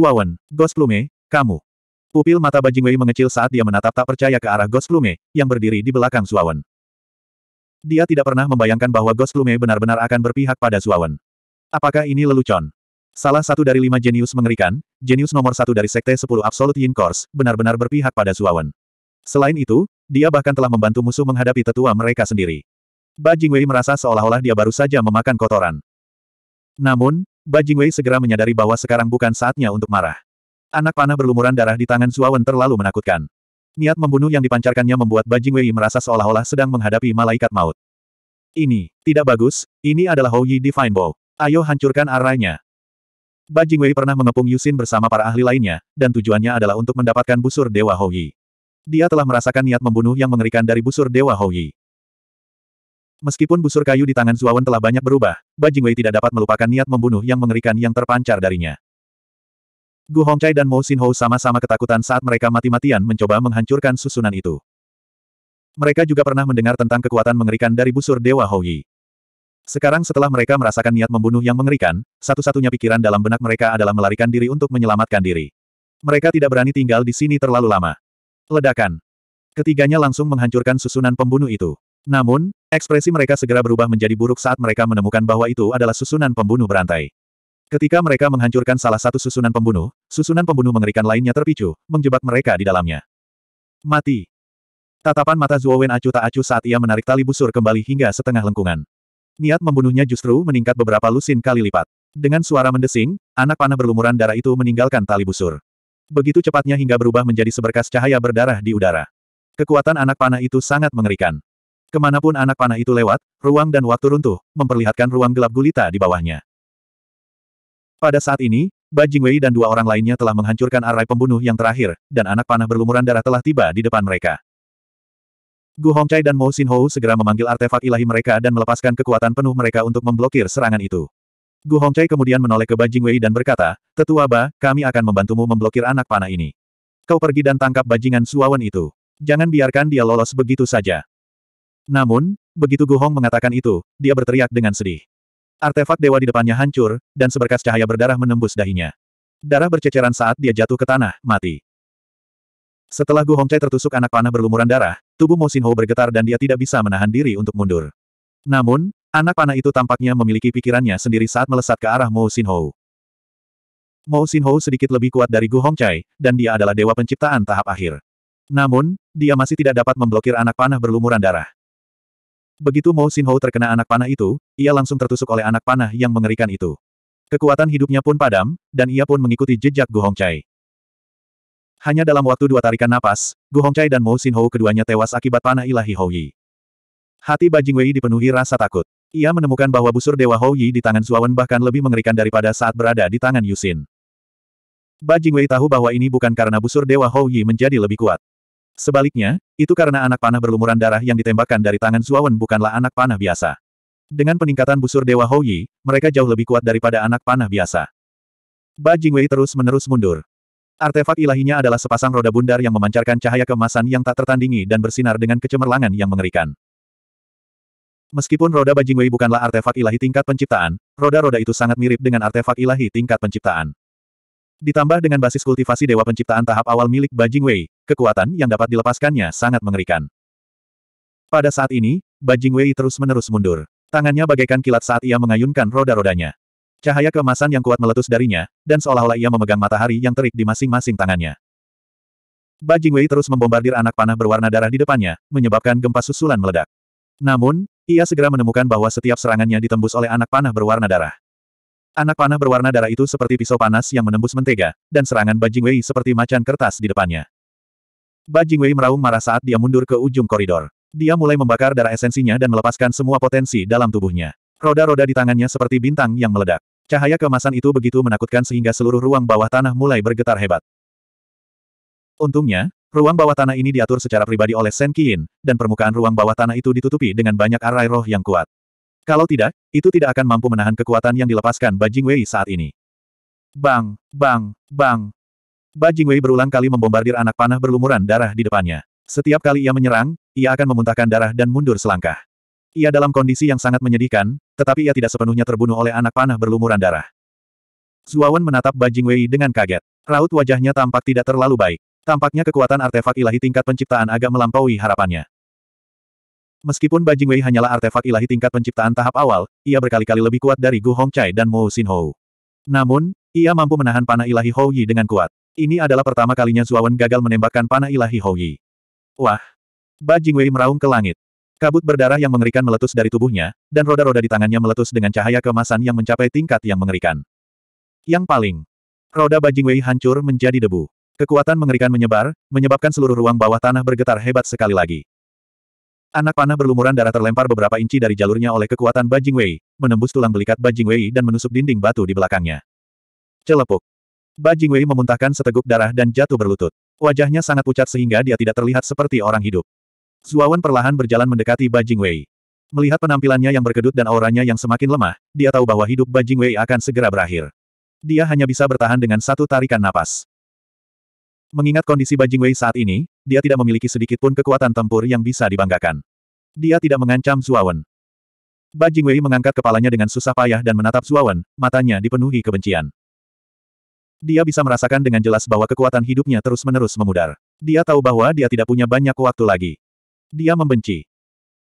Wawan, Ghost Plume, kamu. Pupil mata Bajing Wei mengecil saat dia menatap tak percaya ke arah Ghost Plume, yang berdiri di belakang Suawan. Dia tidak pernah membayangkan bahwa Ghost Plume benar-benar akan berpihak pada Suawan. Apakah ini lelucon? Salah satu dari lima jenius mengerikan, jenius nomor satu dari Sekte Sepuluh Absolute Yin Course, benar-benar berpihak pada Suawan. Selain itu, dia bahkan telah membantu musuh menghadapi tetua mereka sendiri. Bajing Wei merasa seolah-olah dia baru saja memakan kotoran. Namun, Bajing Wei segera menyadari bahwa sekarang bukan saatnya untuk marah. Anak panah berlumuran darah di tangan Suawan terlalu menakutkan. Niat membunuh yang dipancarkannya membuat Bajing Wei merasa seolah-olah sedang menghadapi malaikat maut. Ini, tidak bagus, ini adalah Hou Yi Divine Bow. Ayo hancurkan arahnya. Bajing Wei pernah mengepung Yusin bersama para ahli lainnya, dan tujuannya adalah untuk mendapatkan busur Dewa Hou Yi. Dia telah merasakan niat membunuh yang mengerikan dari busur Dewa Hou Yi. Meskipun busur kayu di tangan Zuawan telah banyak berubah, Bajingwei tidak dapat melupakan niat membunuh yang mengerikan yang terpancar darinya. Gu Hongcai dan Mo Ho sama-sama ketakutan saat mereka mati-matian mencoba menghancurkan susunan itu. Mereka juga pernah mendengar tentang kekuatan mengerikan dari busur Dewa Houyi. Sekarang setelah mereka merasakan niat membunuh yang mengerikan, satu-satunya pikiran dalam benak mereka adalah melarikan diri untuk menyelamatkan diri. Mereka tidak berani tinggal di sini terlalu lama. Ledakan. Ketiganya langsung menghancurkan susunan pembunuh itu. Namun, Ekspresi mereka segera berubah menjadi buruk saat mereka menemukan bahwa itu adalah susunan pembunuh berantai. Ketika mereka menghancurkan salah satu susunan pembunuh, susunan pembunuh mengerikan lainnya terpicu, menjebak mereka di dalamnya. Mati. Tatapan mata Wen acuh tak acuh saat ia menarik tali busur kembali hingga setengah lengkungan. Niat membunuhnya justru meningkat beberapa lusin kali lipat. Dengan suara mendesing, anak panah berlumuran darah itu meninggalkan tali busur. Begitu cepatnya hingga berubah menjadi seberkas cahaya berdarah di udara. Kekuatan anak panah itu sangat mengerikan. Kemanapun anak panah itu lewat, ruang dan waktu runtuh, memperlihatkan ruang gelap gulita di bawahnya. Pada saat ini, Bajing Wei dan dua orang lainnya telah menghancurkan arai pembunuh yang terakhir, dan anak panah berlumuran darah telah tiba di depan mereka. Gu Hongcai dan Mo Xinhou segera memanggil artefak ilahi mereka dan melepaskan kekuatan penuh mereka untuk memblokir serangan itu. Gu Hongcai kemudian menoleh ke Bajing Wei dan berkata, Tetua Ba, kami akan membantumu memblokir anak panah ini. Kau pergi dan tangkap bajingan suawan itu. Jangan biarkan dia lolos begitu saja. Namun, begitu Gu Hong mengatakan itu, dia berteriak dengan sedih. Artefak dewa di depannya hancur, dan seberkas cahaya berdarah menembus dahinya. Darah berceceran saat dia jatuh ke tanah, mati. Setelah Gu Hongcai tertusuk anak panah berlumuran darah, tubuh Mo Ho bergetar dan dia tidak bisa menahan diri untuk mundur. Namun, anak panah itu tampaknya memiliki pikirannya sendiri saat melesat ke arah Mo Ho. Mo Ho sedikit lebih kuat dari Gu Hongcai, dan dia adalah dewa penciptaan tahap akhir. Namun, dia masih tidak dapat memblokir anak panah berlumuran darah. Begitu Mo Xinhou terkena anak panah itu, ia langsung tertusuk oleh anak panah yang mengerikan itu. Kekuatan hidupnya pun padam, dan ia pun mengikuti jejak Gu Hongcai. Hanya dalam waktu dua tarikan napas, Gu Hongcai dan Mo Xinhou keduanya tewas akibat panah ilahi Hou Yi. Hati Bajing Wei dipenuhi rasa takut. Ia menemukan bahwa busur Dewa Hou Yi di tangan Zuawan bahkan lebih mengerikan daripada saat berada di tangan Yusin. Bajing Wei tahu bahwa ini bukan karena busur Dewa Hou Yi menjadi lebih kuat. Sebaliknya, itu karena anak panah berlumuran darah yang ditembakkan dari tangan Zuawan bukanlah anak panah biasa. Dengan peningkatan busur Dewa Houyi, mereka jauh lebih kuat daripada anak panah biasa. Ba Jingwei terus-menerus mundur. Artefak ilahinya adalah sepasang roda bundar yang memancarkan cahaya kemasan yang tak tertandingi dan bersinar dengan kecemerlangan yang mengerikan. Meskipun roda Bajingwei bukanlah artefak ilahi tingkat penciptaan, roda-roda itu sangat mirip dengan artefak ilahi tingkat penciptaan. Ditambah dengan basis kultivasi Dewa Penciptaan tahap awal milik Bajingwei, Kekuatan yang dapat dilepaskannya sangat mengerikan. Pada saat ini, Bajing Wei terus-menerus mundur. Tangannya bagaikan kilat saat ia mengayunkan roda-rodanya. Cahaya kemasan yang kuat meletus darinya, dan seolah-olah ia memegang matahari yang terik di masing-masing tangannya. Bajing Wei terus membombardir anak panah berwarna darah di depannya, menyebabkan gempa susulan meledak. Namun, ia segera menemukan bahwa setiap serangannya ditembus oleh anak panah berwarna darah. Anak panah berwarna darah itu seperti pisau panas yang menembus mentega, dan serangan Bajing Wei seperti macan kertas di depannya. Bajing Wei meraung marah saat dia mundur ke ujung koridor. Dia mulai membakar darah esensinya dan melepaskan semua potensi dalam tubuhnya. Roda-roda di tangannya seperti bintang yang meledak. Cahaya kemasan itu begitu menakutkan sehingga seluruh ruang bawah tanah mulai bergetar hebat. Untungnya, ruang bawah tanah ini diatur secara pribadi oleh Sen Qin, dan permukaan ruang bawah tanah itu ditutupi dengan banyak arai roh yang kuat. Kalau tidak, itu tidak akan mampu menahan kekuatan yang dilepaskan Bajing Wei saat ini. Bang, bang, bang, Bajingwei berulang kali membombardir anak panah berlumuran darah di depannya. Setiap kali ia menyerang, ia akan memuntahkan darah dan mundur selangkah. Ia dalam kondisi yang sangat menyedihkan, tetapi ia tidak sepenuhnya terbunuh oleh anak panah berlumuran darah. Zuawan menatap Bajingwei dengan kaget. Raut wajahnya tampak tidak terlalu baik. Tampaknya kekuatan artefak ilahi tingkat penciptaan agak melampaui harapannya. Meskipun Bajingwei hanyalah artefak ilahi tingkat penciptaan tahap awal, ia berkali-kali lebih kuat dari Gu Hongcai dan Mo Xinhou. Namun, ia mampu menahan panah ilahi Hou Yi dengan kuat. Ini adalah pertama kalinya Zuawan gagal menembakkan panah ilahi Houyi. Wah! Ba Jingwei meraung ke langit. Kabut berdarah yang mengerikan meletus dari tubuhnya, dan roda-roda di tangannya meletus dengan cahaya kemasan yang mencapai tingkat yang mengerikan. Yang paling, roda bajingwei Wei hancur menjadi debu. Kekuatan mengerikan menyebar, menyebabkan seluruh ruang bawah tanah bergetar hebat sekali lagi. Anak panah berlumuran darah terlempar beberapa inci dari jalurnya oleh kekuatan bajingwei, Wei, menembus tulang belikat bajingwei Wei dan menusuk dinding batu di belakangnya. Celepuk. Ba Jingwei memuntahkan seteguk darah dan jatuh berlutut. Wajahnya sangat pucat sehingga dia tidak terlihat seperti orang hidup. Zuawan perlahan berjalan mendekati Ba Jingwei. Melihat penampilannya yang berkedut dan auranya yang semakin lemah, dia tahu bahwa hidup Ba Jingwei akan segera berakhir. Dia hanya bisa bertahan dengan satu tarikan napas. Mengingat kondisi Ba Jingwei saat ini, dia tidak memiliki sedikit pun kekuatan tempur yang bisa dibanggakan. Dia tidak mengancam Zuawan. Ba Jingwei mengangkat kepalanya dengan susah payah dan menatap Zuawan, matanya dipenuhi kebencian. Dia bisa merasakan dengan jelas bahwa kekuatan hidupnya terus-menerus memudar. Dia tahu bahwa dia tidak punya banyak waktu lagi. Dia membenci.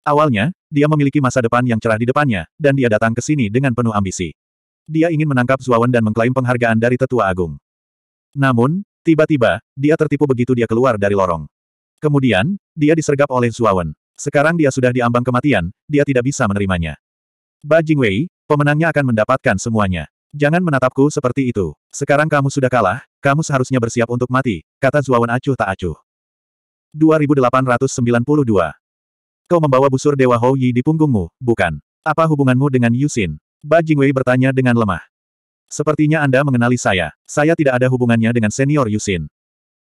Awalnya, dia memiliki masa depan yang cerah di depannya, dan dia datang ke sini dengan penuh ambisi. Dia ingin menangkap Zuawan dan mengklaim penghargaan dari Tetua Agung. Namun, tiba-tiba, dia tertipu begitu dia keluar dari lorong. Kemudian, dia disergap oleh Zuawan. Sekarang dia sudah diambang kematian, dia tidak bisa menerimanya. Bajing Wei, pemenangnya akan mendapatkan semuanya. Jangan menatapku seperti itu. Sekarang kamu sudah kalah, kamu seharusnya bersiap untuk mati, kata Zuawan acuh tak acuh. 2892. Kau membawa busur Dewa Hou Yi di punggungmu, bukan? Apa hubunganmu dengan Yusin? Ba Jingwei bertanya dengan lemah. Sepertinya Anda mengenali saya. Saya tidak ada hubungannya dengan senior Yusin.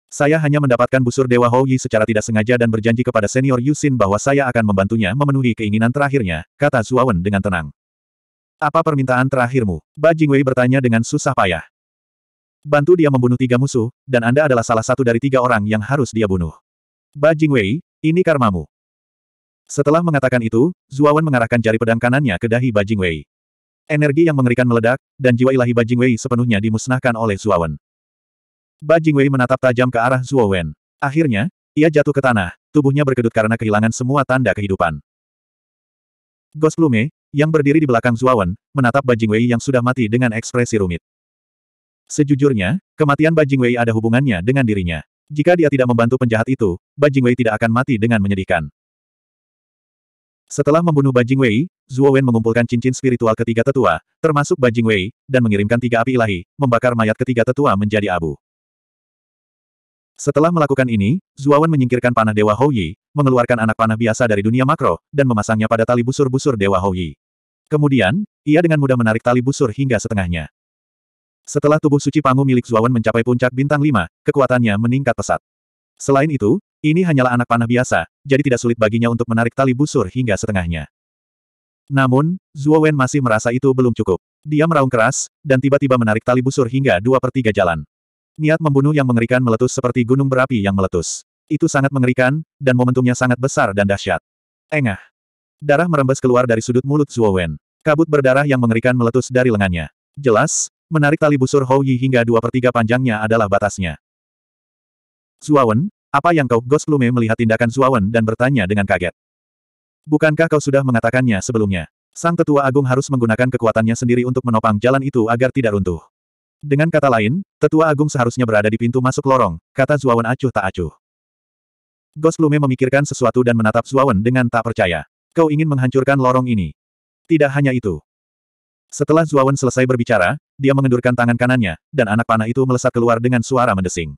Saya hanya mendapatkan busur Dewa Hou Yi secara tidak sengaja dan berjanji kepada senior Yusin bahwa saya akan membantunya memenuhi keinginan terakhirnya, kata Zuawan dengan tenang. Apa permintaan terakhirmu? Ba Jingwei bertanya dengan susah payah. Bantu dia membunuh tiga musuh, dan Anda adalah salah satu dari tiga orang yang harus dia bunuh. Ba Jingwei, ini karmamu. Setelah mengatakan itu, Zuawan mengarahkan jari pedang kanannya ke dahi Ba Jingwei. Energi yang mengerikan meledak, dan jiwa ilahi Ba Jingwei sepenuhnya dimusnahkan oleh Zuawan. Ba Jingwei menatap tajam ke arah Zuawan. Akhirnya, ia jatuh ke tanah, tubuhnya berkedut karena kehilangan semua tanda kehidupan. Ghost Lume, yang berdiri di belakang Zuawan, menatap Wei yang sudah mati dengan ekspresi rumit. Sejujurnya, kematian Wei ada hubungannya dengan dirinya. Jika dia tidak membantu penjahat itu, Wei tidak akan mati dengan menyedihkan. Setelah membunuh Bajing Wei, Zuo Wen mengumpulkan cincin spiritual ketiga tetua, termasuk Bajing Wei, dan mengirimkan tiga api ilahi, membakar mayat ketiga tetua menjadi abu. Setelah melakukan ini, Zuawan menyingkirkan panah Dewa Houyi, mengeluarkan anak panah biasa dari dunia makro, dan memasangnya pada tali busur-busur Dewa Houyi. Kemudian, ia dengan mudah menarik tali busur hingga setengahnya. Setelah tubuh suci Pangu milik Zuawan mencapai puncak bintang lima, kekuatannya meningkat pesat. Selain itu, ini hanyalah anak panah biasa, jadi tidak sulit baginya untuk menarik tali busur hingga setengahnya. Namun, Zuowen masih merasa itu belum cukup. Dia meraung keras, dan tiba-tiba menarik tali busur hingga dua per tiga jalan. Niat membunuh yang mengerikan meletus seperti gunung berapi yang meletus. Itu sangat mengerikan, dan momentumnya sangat besar dan dahsyat. Engah. Darah merembes keluar dari sudut mulut Zuo Wen. Kabut berdarah yang mengerikan meletus dari lengannya. Jelas, menarik tali busur Hou Yi hingga dua per tiga panjangnya adalah batasnya. Wen, apa yang kau Ghost Lume melihat tindakan Wen dan bertanya dengan kaget. Bukankah kau sudah mengatakannya sebelumnya? Sang tetua agung harus menggunakan kekuatannya sendiri untuk menopang jalan itu agar tidak runtuh. Dengan kata lain, tetua agung seharusnya berada di pintu masuk lorong, kata Zuawan acuh tak acuh. Lume memikirkan sesuatu dan menatap Zuawan dengan tak percaya. Kau ingin menghancurkan lorong ini. Tidak hanya itu. Setelah Zuawan selesai berbicara, dia mengendurkan tangan kanannya, dan anak panah itu melesat keluar dengan suara mendesing.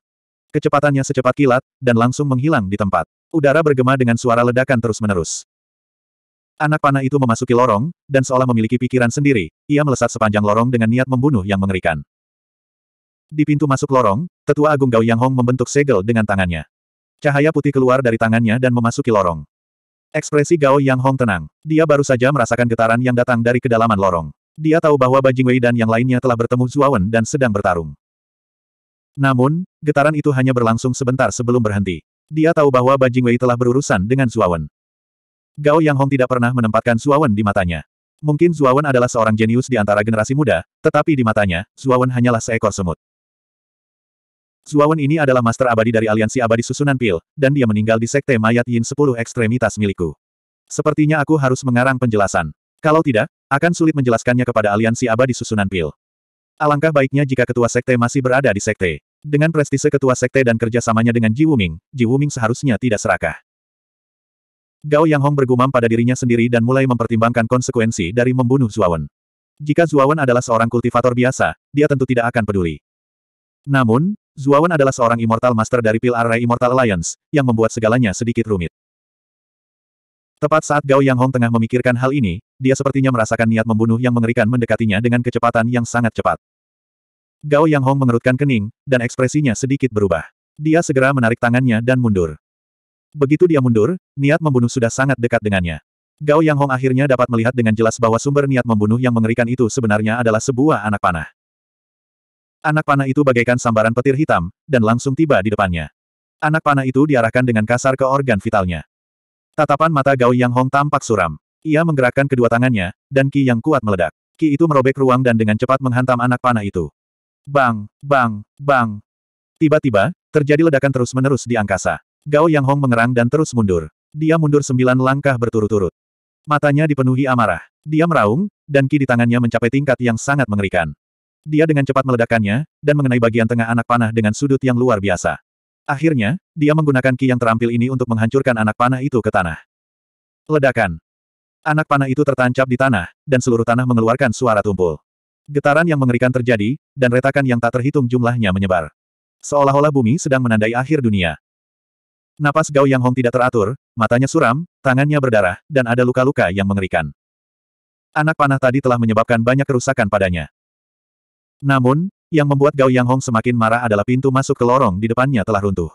Kecepatannya secepat kilat, dan langsung menghilang di tempat. Udara bergema dengan suara ledakan terus-menerus. Anak panah itu memasuki lorong, dan seolah memiliki pikiran sendiri, ia melesat sepanjang lorong dengan niat membunuh yang mengerikan. Di pintu masuk lorong, Tetua Agung Gao Yang Hong membentuk segel dengan tangannya. Cahaya putih keluar dari tangannya dan memasuki lorong. Ekspresi Gao Yang Hong tenang. Dia baru saja merasakan getaran yang datang dari kedalaman lorong. Dia tahu bahwa Bajing Wei dan yang lainnya telah bertemu Zuawan dan sedang bertarung. Namun, getaran itu hanya berlangsung sebentar sebelum berhenti. Dia tahu bahwa Bajing Wei telah berurusan dengan Zuawan. Gao Yang Hong tidak pernah menempatkan Zuawan di matanya. Mungkin Zuawan adalah seorang jenius di antara generasi muda, tetapi di matanya, Zuawan hanyalah seekor semut. Zuawan ini adalah master abadi dari aliansi abadi susunan pil, dan dia meninggal di sekte mayat Yin sepuluh ekstremitas milikku. Sepertinya aku harus mengarang penjelasan. Kalau tidak, akan sulit menjelaskannya kepada aliansi abadi susunan pil. Alangkah baiknya jika ketua sekte masih berada di sekte. Dengan prestise ketua sekte dan kerjasamanya dengan Ji Wuming, Ji Wuming seharusnya tidak serakah. Gao Yang Hong bergumam pada dirinya sendiri dan mulai mempertimbangkan konsekuensi dari membunuh Zuawan. Jika Zuawan adalah seorang kultivator biasa, dia tentu tidak akan peduli. Namun, Zuawan adalah seorang Immortal Master dari Pil Array Immortal Alliance, yang membuat segalanya sedikit rumit. Tepat saat Gao Yang Hong tengah memikirkan hal ini, dia sepertinya merasakan niat membunuh yang mengerikan mendekatinya dengan kecepatan yang sangat cepat. Gao Yang Hong mengerutkan kening, dan ekspresinya sedikit berubah. Dia segera menarik tangannya dan mundur. Begitu dia mundur, niat membunuh sudah sangat dekat dengannya. Gao Yang Hong akhirnya dapat melihat dengan jelas bahwa sumber niat membunuh yang mengerikan itu sebenarnya adalah sebuah anak panah. Anak panah itu bagaikan sambaran petir hitam, dan langsung tiba di depannya. Anak panah itu diarahkan dengan kasar ke organ vitalnya. Tatapan mata Gao Yang Hong tampak suram. Ia menggerakkan kedua tangannya, dan ki yang kuat meledak. Ki itu merobek ruang dan dengan cepat menghantam anak panah itu. Bang, bang, bang. Tiba-tiba, terjadi ledakan terus-menerus di angkasa. Gao Yang Hong mengerang dan terus mundur. Dia mundur sembilan langkah berturut-turut. Matanya dipenuhi amarah. Dia meraung, dan ki di tangannya mencapai tingkat yang sangat mengerikan. Dia dengan cepat meledakkannya dan mengenai bagian tengah anak panah dengan sudut yang luar biasa. Akhirnya, dia menggunakan ki yang terampil ini untuk menghancurkan anak panah itu ke tanah. Ledakan. Anak panah itu tertancap di tanah, dan seluruh tanah mengeluarkan suara tumpul. Getaran yang mengerikan terjadi, dan retakan yang tak terhitung jumlahnya menyebar. Seolah-olah bumi sedang menandai akhir dunia. Napas Gao Yang Hong tidak teratur, matanya suram, tangannya berdarah, dan ada luka-luka yang mengerikan. Anak panah tadi telah menyebabkan banyak kerusakan padanya. Namun, yang membuat Gao Yang Hong semakin marah adalah pintu masuk ke lorong di depannya telah runtuh.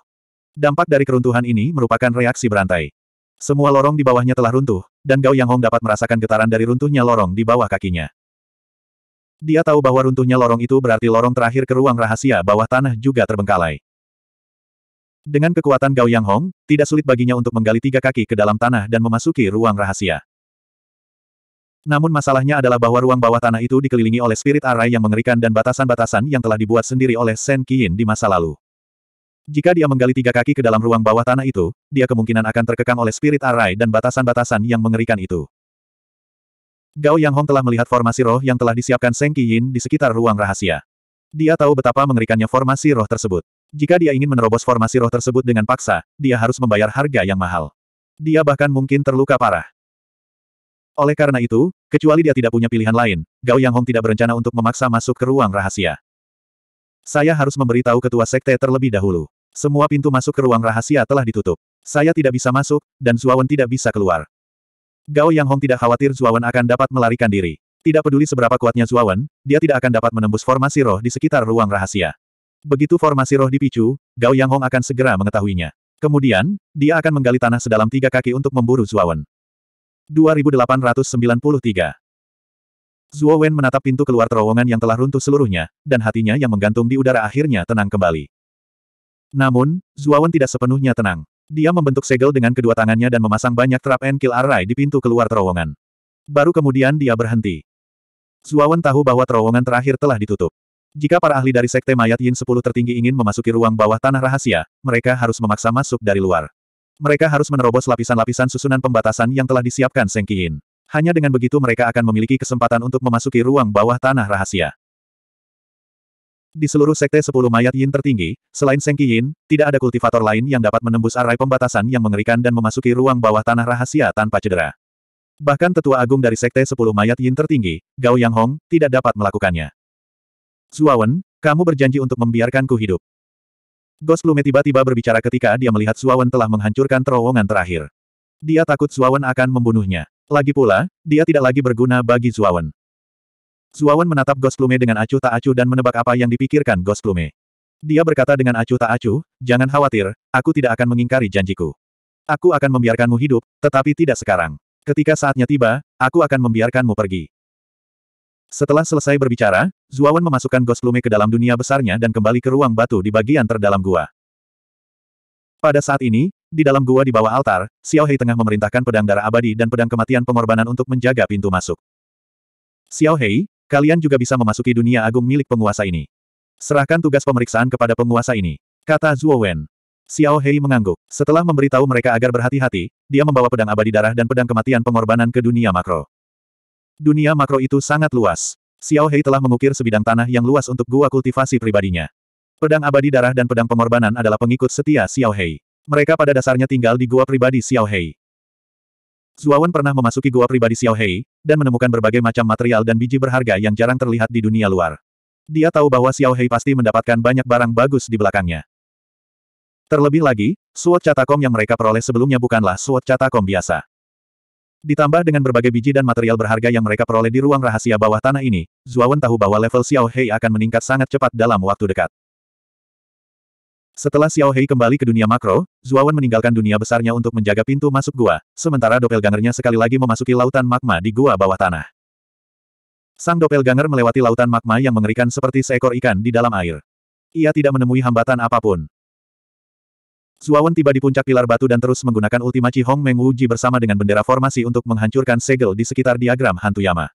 Dampak dari keruntuhan ini merupakan reaksi berantai. Semua lorong di bawahnya telah runtuh, dan Gao Yang Hong dapat merasakan getaran dari runtuhnya lorong di bawah kakinya. Dia tahu bahwa runtuhnya lorong itu berarti lorong terakhir ke ruang rahasia bawah tanah juga terbengkalai. Dengan kekuatan Gao Yang Hong, tidak sulit baginya untuk menggali tiga kaki ke dalam tanah dan memasuki ruang rahasia. Namun masalahnya adalah bahwa ruang bawah tanah itu dikelilingi oleh spirit arai yang mengerikan dan batasan-batasan yang telah dibuat sendiri oleh Sen Qiyin di masa lalu. Jika dia menggali tiga kaki ke dalam ruang bawah tanah itu, dia kemungkinan akan terkekang oleh spirit arai dan batasan-batasan yang mengerikan itu. Gao Yang Hong telah melihat formasi roh yang telah disiapkan Shen Qiyin di sekitar ruang rahasia. Dia tahu betapa mengerikannya formasi roh tersebut. Jika dia ingin menerobos formasi roh tersebut dengan paksa, dia harus membayar harga yang mahal. Dia bahkan mungkin terluka parah. Oleh karena itu, kecuali dia tidak punya pilihan lain, Gao Yang Hong tidak berencana untuk memaksa masuk ke ruang rahasia. Saya harus memberitahu ketua sekte terlebih dahulu. Semua pintu masuk ke ruang rahasia telah ditutup. Saya tidak bisa masuk, dan Zuawan tidak bisa keluar. Gao Yang Hong tidak khawatir Zuawan akan dapat melarikan diri. Tidak peduli seberapa kuatnya Zuawan, dia tidak akan dapat menembus formasi roh di sekitar ruang rahasia. Begitu formasi roh dipicu, Gao Yang Hong akan segera mengetahuinya. Kemudian, dia akan menggali tanah sedalam tiga kaki untuk memburu Zuawan. 2893. Zuo Wen menatap pintu keluar terowongan yang telah runtuh seluruhnya, dan hatinya yang menggantung di udara akhirnya tenang kembali. Namun, Zuo Wen tidak sepenuhnya tenang. Dia membentuk segel dengan kedua tangannya dan memasang banyak trap and kill array di pintu keluar terowongan. Baru kemudian dia berhenti. Zuo Wen tahu bahwa terowongan terakhir telah ditutup. Jika para ahli dari Sekte Mayat Yin 10 tertinggi ingin memasuki ruang bawah tanah rahasia, mereka harus memaksa masuk dari luar. Mereka harus menerobos lapisan-lapisan susunan pembatasan yang telah disiapkan Seng Qiin. Hanya dengan begitu mereka akan memiliki kesempatan untuk memasuki ruang bawah tanah rahasia. Di seluruh sekte sepuluh mayat Yin tertinggi, selain Seng Qiyin, tidak ada kultivator lain yang dapat menembus arai pembatasan yang mengerikan dan memasuki ruang bawah tanah rahasia tanpa cedera. Bahkan tetua agung dari sekte sepuluh mayat Yin tertinggi, Gao Yang Hong, tidak dapat melakukannya. Zuawan, kamu berjanji untuk membiarkanku hidup. Ghost Lume tiba-tiba berbicara ketika dia melihat Suawan telah menghancurkan terowongan terakhir. Dia takut Suawan akan membunuhnya. Lagi pula, dia tidak lagi berguna bagi Suawan. Suawan menatap Ghost Lume dengan acuh tak acuh dan menebak apa yang dipikirkan Ghost Lume. Dia berkata dengan acuh tak acuh, jangan khawatir, aku tidak akan mengingkari janjiku. Aku akan membiarkanmu hidup, tetapi tidak sekarang. Ketika saatnya tiba, aku akan membiarkanmu pergi. Setelah selesai berbicara, Zuawan memasukkan Ghost Plume ke dalam dunia besarnya dan kembali ke ruang batu di bagian terdalam gua. Pada saat ini, di dalam gua di bawah altar, Xiao Hei tengah memerintahkan pedang darah abadi dan pedang kematian pengorbanan untuk menjaga pintu masuk. Xiao Hei, kalian juga bisa memasuki dunia agung milik penguasa ini. Serahkan tugas pemeriksaan kepada penguasa ini, kata Zuo Wen. Xiao Hei mengangguk. Setelah memberitahu mereka agar berhati-hati, dia membawa pedang abadi darah dan pedang kematian pengorbanan ke dunia makro. Dunia makro itu sangat luas. Xiao Hei telah mengukir sebidang tanah yang luas untuk gua kultivasi pribadinya. Pedang abadi darah dan pedang pengorbanan adalah pengikut setia Xiao Hei. Mereka pada dasarnya tinggal di gua pribadi Xiao Hei. Zuawan pernah memasuki gua pribadi Xiao Hei, dan menemukan berbagai macam material dan biji berharga yang jarang terlihat di dunia luar. Dia tahu bahwa Xiao Hei pasti mendapatkan banyak barang bagus di belakangnya. Terlebih lagi, suot catakom yang mereka peroleh sebelumnya bukanlah suot catakom biasa. Ditambah dengan berbagai biji dan material berharga yang mereka peroleh di ruang rahasia bawah tanah ini, Zuawan tahu bahwa level Xiao Hei akan meningkat sangat cepat dalam waktu dekat. Setelah Xiao Hei kembali ke dunia makro, Zuawan meninggalkan dunia besarnya untuk menjaga pintu masuk gua, sementara doppelgangernya sekali lagi memasuki lautan magma di gua bawah tanah. Sang doppelganger melewati lautan magma yang mengerikan seperti seekor ikan di dalam air. Ia tidak menemui hambatan apapun. Suawan tiba di puncak pilar batu dan terus menggunakan ultimaci Hong Meng Wuji bersama dengan bendera formasi untuk menghancurkan segel di sekitar diagram hantu Yama.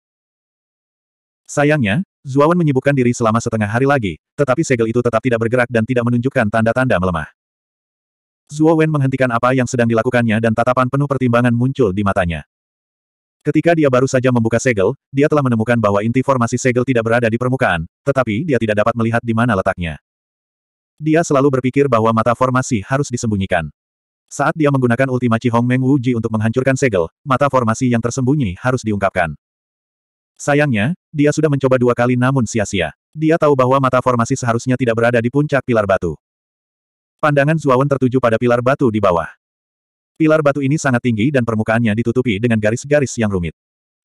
Sayangnya, Zuawan menyibukkan diri selama setengah hari lagi, tetapi segel itu tetap tidak bergerak dan tidak menunjukkan tanda-tanda melemah. Zuawan menghentikan apa yang sedang dilakukannya dan tatapan penuh pertimbangan muncul di matanya. Ketika dia baru saja membuka segel, dia telah menemukan bahwa inti formasi segel tidak berada di permukaan, tetapi dia tidak dapat melihat di mana letaknya. Dia selalu berpikir bahwa mata formasi harus disembunyikan. Saat dia menggunakan Ultima Cihong Meng Wuji untuk menghancurkan segel, mata formasi yang tersembunyi harus diungkapkan. Sayangnya, dia sudah mencoba dua kali namun sia-sia. Dia tahu bahwa mata formasi seharusnya tidak berada di puncak pilar batu. Pandangan Zuawan tertuju pada pilar batu di bawah. Pilar batu ini sangat tinggi dan permukaannya ditutupi dengan garis-garis yang rumit.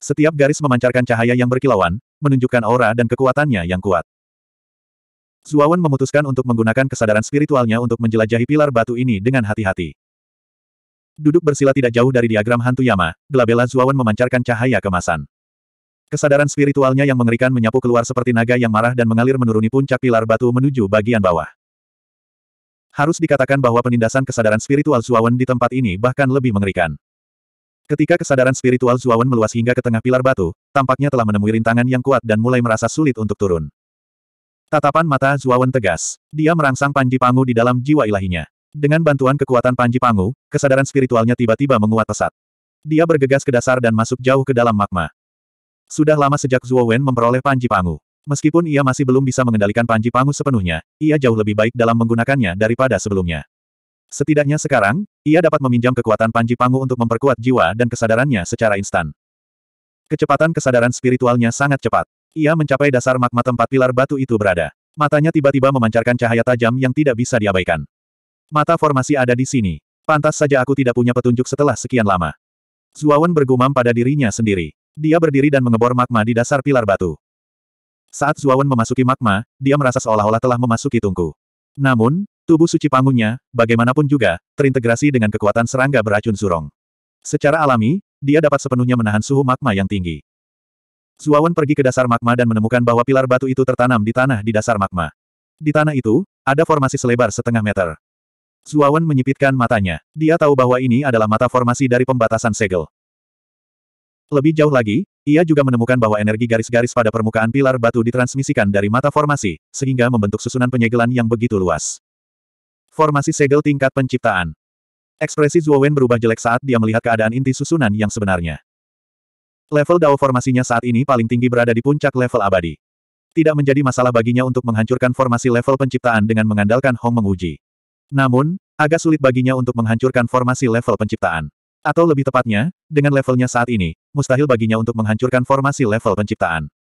Setiap garis memancarkan cahaya yang berkilauan, menunjukkan aura dan kekuatannya yang kuat. Zuawan memutuskan untuk menggunakan kesadaran spiritualnya untuk menjelajahi pilar batu ini dengan hati-hati. Duduk bersila tidak jauh dari diagram hantu Yama, Glabella Zuawan memancarkan cahaya kemasan. Kesadaran spiritualnya yang mengerikan menyapu keluar seperti naga yang marah dan mengalir menuruni puncak pilar batu menuju bagian bawah. Harus dikatakan bahwa penindasan kesadaran spiritual Zuawan di tempat ini bahkan lebih mengerikan. Ketika kesadaran spiritual Zuawan meluas hingga ke tengah pilar batu, tampaknya telah menemui rintangan yang kuat dan mulai merasa sulit untuk turun. Tatapan mata Zuawan tegas. Dia merangsang Panji Pangu di dalam jiwa ilahinya. Dengan bantuan kekuatan Panji Pangu, kesadaran spiritualnya tiba-tiba menguat pesat. Dia bergegas ke dasar dan masuk jauh ke dalam magma. Sudah lama sejak Zuowen memperoleh Panji Pangu. Meskipun ia masih belum bisa mengendalikan Panji Pangu sepenuhnya, ia jauh lebih baik dalam menggunakannya daripada sebelumnya. Setidaknya sekarang, ia dapat meminjam kekuatan Panji Pangu untuk memperkuat jiwa dan kesadarannya secara instan. Kecepatan kesadaran spiritualnya sangat cepat. Ia mencapai dasar magma tempat pilar batu itu berada. Matanya tiba-tiba memancarkan cahaya tajam yang tidak bisa diabaikan. Mata formasi ada di sini. Pantas saja aku tidak punya petunjuk setelah sekian lama. Zuawan bergumam pada dirinya sendiri. Dia berdiri dan mengebor magma di dasar pilar batu. Saat Zuawan memasuki magma, dia merasa seolah-olah telah memasuki tungku. Namun, tubuh suci panggungnya, bagaimanapun juga, terintegrasi dengan kekuatan serangga beracun surong. Secara alami, dia dapat sepenuhnya menahan suhu magma yang tinggi. Suawan pergi ke dasar magma dan menemukan bahwa pilar batu itu tertanam di tanah di dasar magma. Di tanah itu, ada formasi selebar setengah meter. Suawan menyipitkan matanya. Dia tahu bahwa ini adalah mata formasi dari pembatasan segel. Lebih jauh lagi, ia juga menemukan bahwa energi garis-garis pada permukaan pilar batu ditransmisikan dari mata formasi, sehingga membentuk susunan penyegelan yang begitu luas. Formasi segel tingkat penciptaan. Ekspresi Zuawan berubah jelek saat dia melihat keadaan inti susunan yang sebenarnya. Level Dao formasinya saat ini paling tinggi berada di puncak level abadi. Tidak menjadi masalah baginya untuk menghancurkan formasi level penciptaan dengan mengandalkan Hong menguji. Namun, agak sulit baginya untuk menghancurkan formasi level penciptaan. Atau lebih tepatnya, dengan levelnya saat ini, mustahil baginya untuk menghancurkan formasi level penciptaan.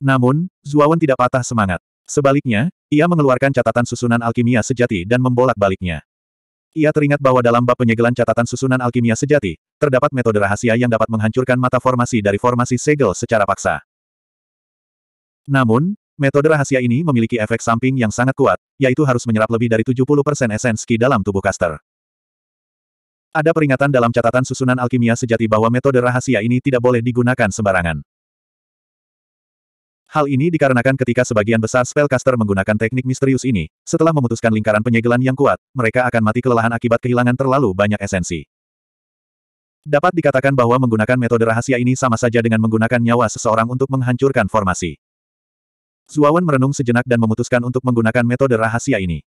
Namun, Zuawan tidak patah semangat. Sebaliknya, ia mengeluarkan catatan susunan alkimia sejati dan membolak-baliknya. Ia teringat bahwa dalam bab penyegelan catatan susunan alkimia sejati, terdapat metode rahasia yang dapat menghancurkan mata formasi dari formasi segel secara paksa. Namun, metode rahasia ini memiliki efek samping yang sangat kuat, yaitu harus menyerap lebih dari 70% esens ki dalam tubuh caster. Ada peringatan dalam catatan susunan alkimia sejati bahwa metode rahasia ini tidak boleh digunakan sembarangan. Hal ini dikarenakan ketika sebagian besar spellcaster menggunakan teknik misterius ini, setelah memutuskan lingkaran penyegelan yang kuat, mereka akan mati kelelahan akibat kehilangan terlalu banyak esensi. Dapat dikatakan bahwa menggunakan metode rahasia ini sama saja dengan menggunakan nyawa seseorang untuk menghancurkan formasi. Zuawan merenung sejenak dan memutuskan untuk menggunakan metode rahasia ini.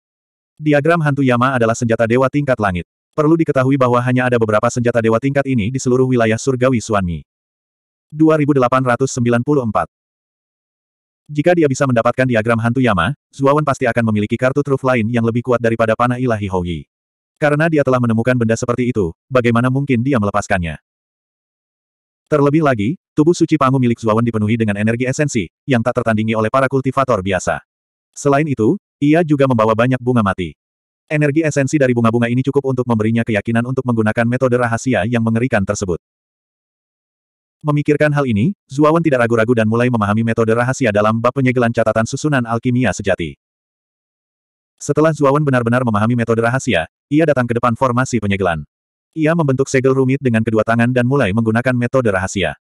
Diagram hantu Yama adalah senjata dewa tingkat langit. Perlu diketahui bahwa hanya ada beberapa senjata dewa tingkat ini di seluruh wilayah surgawi Suanmi. 2894 jika dia bisa mendapatkan diagram hantu Yama, Zuawan pasti akan memiliki kartu truf lain yang lebih kuat daripada panah ilahi Houyi. Karena dia telah menemukan benda seperti itu, bagaimana mungkin dia melepaskannya? Terlebih lagi, tubuh suci Pangu milik Zuawan dipenuhi dengan energi esensi, yang tak tertandingi oleh para kultivator biasa. Selain itu, ia juga membawa banyak bunga mati. Energi esensi dari bunga-bunga ini cukup untuk memberinya keyakinan untuk menggunakan metode rahasia yang mengerikan tersebut. Memikirkan hal ini, Zuawan tidak ragu-ragu dan mulai memahami metode rahasia dalam bab penyegelan catatan susunan alkimia sejati. Setelah Zuawan benar-benar memahami metode rahasia, ia datang ke depan formasi penyegelan. Ia membentuk segel rumit dengan kedua tangan dan mulai menggunakan metode rahasia.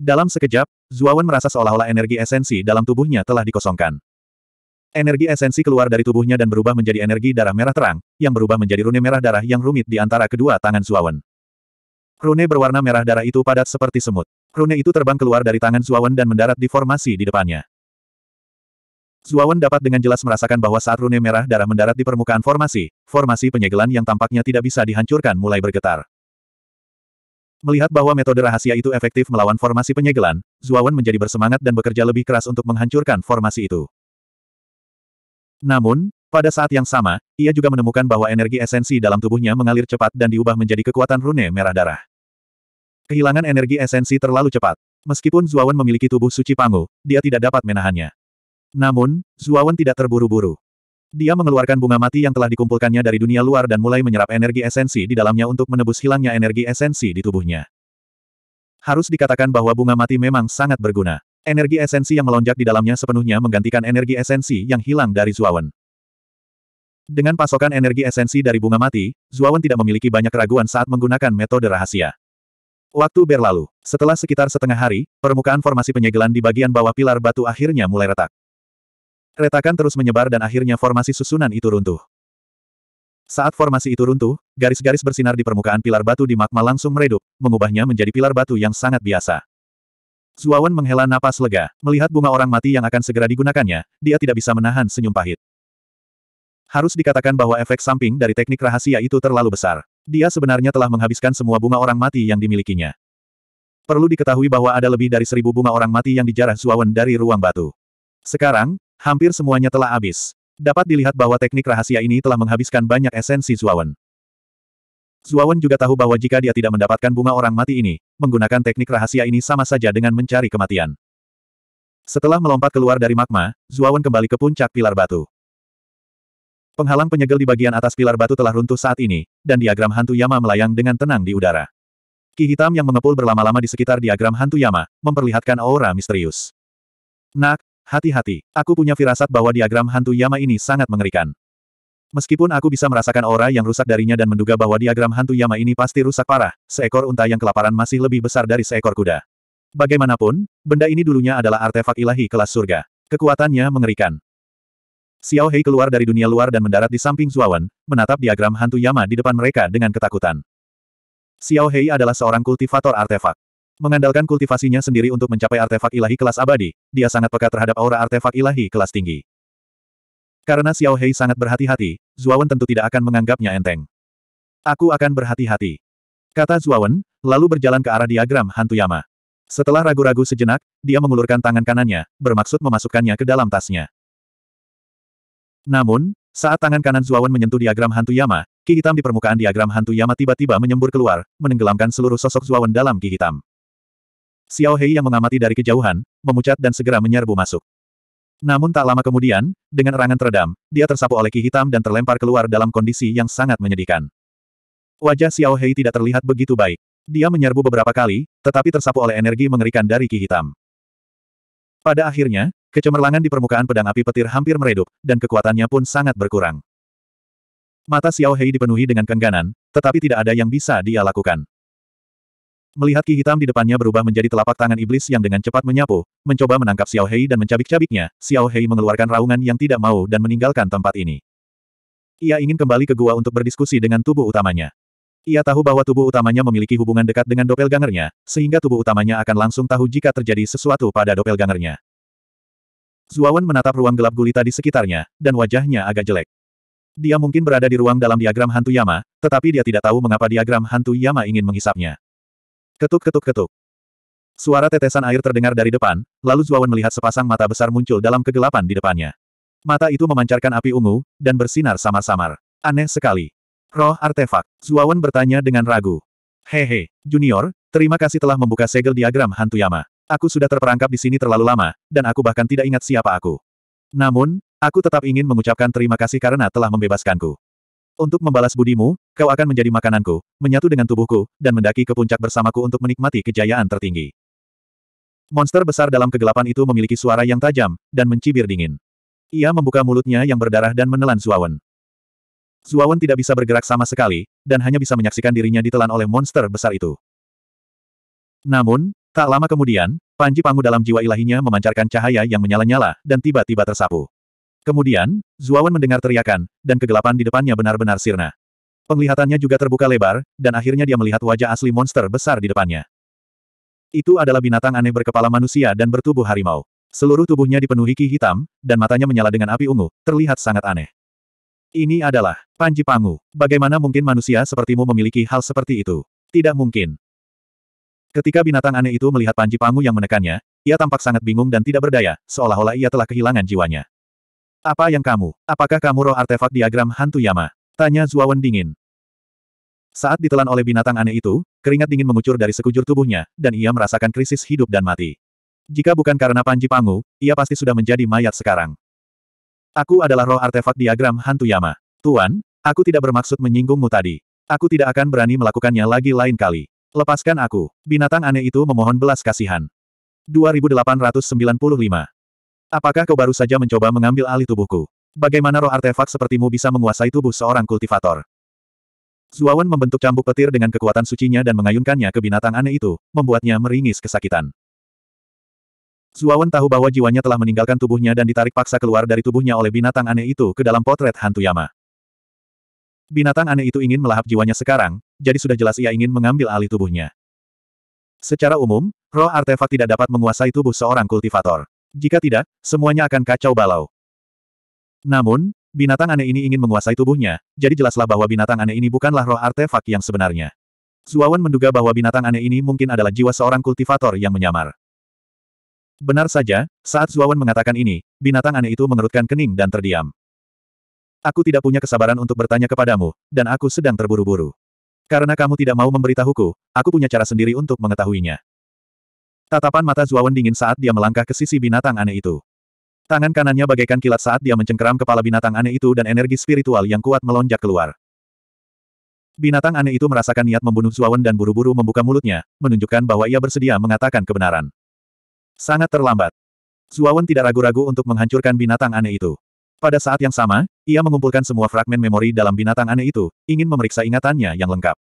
Dalam sekejap, Zuawan merasa seolah-olah energi esensi dalam tubuhnya telah dikosongkan. Energi esensi keluar dari tubuhnya dan berubah menjadi energi darah merah terang, yang berubah menjadi rune merah darah yang rumit di antara kedua tangan Zuawan. Rune berwarna merah darah itu padat seperti semut. Rune itu terbang keluar dari tangan Zuawan dan mendarat di formasi di depannya. Zuawan dapat dengan jelas merasakan bahwa saat rune merah darah mendarat di permukaan formasi, formasi penyegelan yang tampaknya tidak bisa dihancurkan mulai bergetar. Melihat bahwa metode rahasia itu efektif melawan formasi penyegelan, Zuawan menjadi bersemangat dan bekerja lebih keras untuk menghancurkan formasi itu. Namun, pada saat yang sama, ia juga menemukan bahwa energi esensi dalam tubuhnya mengalir cepat dan diubah menjadi kekuatan rune merah darah. Kehilangan energi esensi terlalu cepat. Meskipun Zuawan memiliki tubuh suci Pangu, dia tidak dapat menahannya. Namun, Zuawan tidak terburu-buru. Dia mengeluarkan bunga mati yang telah dikumpulkannya dari dunia luar dan mulai menyerap energi esensi di dalamnya untuk menebus hilangnya energi esensi di tubuhnya. Harus dikatakan bahwa bunga mati memang sangat berguna. Energi esensi yang melonjak di dalamnya sepenuhnya menggantikan energi esensi yang hilang dari Zuawan. Dengan pasokan energi esensi dari bunga mati, Zuawan tidak memiliki banyak keraguan saat menggunakan metode rahasia. Waktu berlalu. Setelah sekitar setengah hari, permukaan formasi penyegelan di bagian bawah pilar batu akhirnya mulai retak. Retakan terus menyebar dan akhirnya formasi susunan itu runtuh. Saat formasi itu runtuh, garis-garis bersinar di permukaan pilar batu di magma langsung meredup, mengubahnya menjadi pilar batu yang sangat biasa. Zuawan menghela napas lega, melihat bunga orang mati yang akan segera digunakannya, dia tidak bisa menahan senyum pahit. Harus dikatakan bahwa efek samping dari teknik rahasia itu terlalu besar. Dia sebenarnya telah menghabiskan semua bunga orang mati yang dimilikinya. Perlu diketahui bahwa ada lebih dari seribu bunga orang mati yang dijarah Zuawan dari ruang batu. Sekarang, hampir semuanya telah habis. Dapat dilihat bahwa teknik rahasia ini telah menghabiskan banyak esensi Zuawan. Zuawan juga tahu bahwa jika dia tidak mendapatkan bunga orang mati ini, menggunakan teknik rahasia ini sama saja dengan mencari kematian. Setelah melompat keluar dari magma, Zuawan kembali ke puncak pilar batu. Penghalang penyegel di bagian atas pilar batu telah runtuh saat ini, dan diagram hantu Yama melayang dengan tenang di udara. Ki hitam yang mengepul berlama-lama di sekitar diagram hantu Yama, memperlihatkan aura misterius. Nak, hati-hati, aku punya firasat bahwa diagram hantu Yama ini sangat mengerikan. Meskipun aku bisa merasakan aura yang rusak darinya dan menduga bahwa diagram hantu Yama ini pasti rusak parah, seekor unta yang kelaparan masih lebih besar dari seekor kuda. Bagaimanapun, benda ini dulunya adalah artefak ilahi kelas surga. Kekuatannya mengerikan. Xiao Hei keluar dari dunia luar dan mendarat di samping Zuawan, menatap diagram hantu Yama di depan mereka dengan ketakutan. Xiao Hei adalah seorang kultivator artefak. Mengandalkan kultivasinya sendiri untuk mencapai artefak ilahi kelas abadi, dia sangat peka terhadap aura artefak ilahi kelas tinggi. Karena Xiao Hei sangat berhati-hati, Zuawan tentu tidak akan menganggapnya enteng. Aku akan berhati-hati. Kata Zuawan, lalu berjalan ke arah diagram hantu Yama. Setelah ragu-ragu sejenak, dia mengulurkan tangan kanannya, bermaksud memasukkannya ke dalam tasnya. Namun, saat tangan kanan Zuawan menyentuh diagram hantu Yama, ki hitam di permukaan diagram hantu Yama tiba-tiba menyembur keluar, menenggelamkan seluruh sosok Zuawan dalam ki hitam. Xiao Hei yang mengamati dari kejauhan, memucat dan segera menyerbu masuk. Namun tak lama kemudian, dengan erangan teredam, dia tersapu oleh ki hitam dan terlempar keluar dalam kondisi yang sangat menyedihkan. Wajah Xiao Hei tidak terlihat begitu baik. Dia menyerbu beberapa kali, tetapi tersapu oleh energi mengerikan dari ki hitam. Pada akhirnya, Kecemerlangan di permukaan pedang api petir hampir meredup, dan kekuatannya pun sangat berkurang. Mata Xiao Hei dipenuhi dengan kengganan, tetapi tidak ada yang bisa dia lakukan. Melihat ki hitam di depannya berubah menjadi telapak tangan iblis yang dengan cepat menyapu, mencoba menangkap Xiao Hei dan mencabik-cabiknya, Xiao Hei mengeluarkan raungan yang tidak mau dan meninggalkan tempat ini. Ia ingin kembali ke gua untuk berdiskusi dengan tubuh utamanya. Ia tahu bahwa tubuh utamanya memiliki hubungan dekat dengan doppelgangernya, sehingga tubuh utamanya akan langsung tahu jika terjadi sesuatu pada doppelgangernya. Zuawan menatap ruang gelap gulita di sekitarnya, dan wajahnya agak jelek. Dia mungkin berada di ruang dalam diagram hantu Yama, tetapi dia tidak tahu mengapa diagram hantu Yama ingin menghisapnya. Ketuk-ketuk-ketuk. Suara tetesan air terdengar dari depan, lalu Zuawan melihat sepasang mata besar muncul dalam kegelapan di depannya. Mata itu memancarkan api ungu, dan bersinar samar-samar. Aneh sekali. Roh artefak. Zuawan bertanya dengan ragu. Hehe, Junior, terima kasih telah membuka segel diagram hantu Yama. Aku sudah terperangkap di sini terlalu lama, dan aku bahkan tidak ingat siapa aku. Namun, aku tetap ingin mengucapkan terima kasih karena telah membebaskanku. Untuk membalas budimu, kau akan menjadi makananku, menyatu dengan tubuhku, dan mendaki ke puncak bersamaku untuk menikmati kejayaan tertinggi. Monster besar dalam kegelapan itu memiliki suara yang tajam, dan mencibir dingin. Ia membuka mulutnya yang berdarah dan menelan Zuawan. Zuawan tidak bisa bergerak sama sekali, dan hanya bisa menyaksikan dirinya ditelan oleh monster besar itu. Namun, Tak lama kemudian, Panji Pangu dalam jiwa ilahinya memancarkan cahaya yang menyala-nyala, dan tiba-tiba tersapu. Kemudian, Zuawan mendengar teriakan, dan kegelapan di depannya benar-benar sirna. Penglihatannya juga terbuka lebar, dan akhirnya dia melihat wajah asli monster besar di depannya. Itu adalah binatang aneh berkepala manusia dan bertubuh harimau. Seluruh tubuhnya dipenuhi ki hitam, dan matanya menyala dengan api ungu, terlihat sangat aneh. Ini adalah Panji Pangu. Bagaimana mungkin manusia sepertimu memiliki hal seperti itu? Tidak mungkin. Ketika binatang aneh itu melihat Panji Pangu yang menekannya, ia tampak sangat bingung dan tidak berdaya, seolah-olah ia telah kehilangan jiwanya. Apa yang kamu? Apakah kamu roh artefak diagram hantu Yama? Tanya Zuawan dingin. Saat ditelan oleh binatang aneh itu, keringat dingin mengucur dari sekujur tubuhnya, dan ia merasakan krisis hidup dan mati. Jika bukan karena Panji Pangu, ia pasti sudah menjadi mayat sekarang. Aku adalah roh artefak diagram hantu Yama. Tuan, aku tidak bermaksud menyinggungmu tadi. Aku tidak akan berani melakukannya lagi lain kali. Lepaskan aku. Binatang aneh itu memohon belas kasihan. 2895. Apakah kau baru saja mencoba mengambil alih tubuhku? Bagaimana roh artefak sepertimu bisa menguasai tubuh seorang kultivator? Zuawan membentuk cambuk petir dengan kekuatan sucinya dan mengayunkannya ke binatang aneh itu, membuatnya meringis kesakitan. Zuawan tahu bahwa jiwanya telah meninggalkan tubuhnya dan ditarik paksa keluar dari tubuhnya oleh binatang aneh itu ke dalam potret hantu Yama. Binatang aneh itu ingin melahap jiwanya sekarang, jadi sudah jelas ia ingin mengambil alih tubuhnya. Secara umum, roh artefak tidak dapat menguasai tubuh seorang kultivator. Jika tidak, semuanya akan kacau balau. Namun, binatang aneh ini ingin menguasai tubuhnya, jadi jelaslah bahwa binatang aneh ini bukanlah roh artefak yang sebenarnya. Zuawan menduga bahwa binatang aneh ini mungkin adalah jiwa seorang kultivator yang menyamar. Benar saja, saat Zuawan mengatakan ini, binatang aneh itu mengerutkan kening dan terdiam. Aku tidak punya kesabaran untuk bertanya kepadamu, dan aku sedang terburu-buru. Karena kamu tidak mau memberitahuku, aku punya cara sendiri untuk mengetahuinya. Tatapan mata Zuawan dingin saat dia melangkah ke sisi binatang aneh itu. Tangan kanannya bagaikan kilat saat dia mencengkeram kepala binatang aneh itu dan energi spiritual yang kuat melonjak keluar. Binatang aneh itu merasakan niat membunuh Zuawan dan buru-buru membuka mulutnya, menunjukkan bahwa ia bersedia mengatakan kebenaran. Sangat terlambat. Zuawan tidak ragu-ragu untuk menghancurkan binatang aneh itu. Pada saat yang sama, ia mengumpulkan semua fragmen memori dalam binatang aneh itu, ingin memeriksa ingatannya yang lengkap.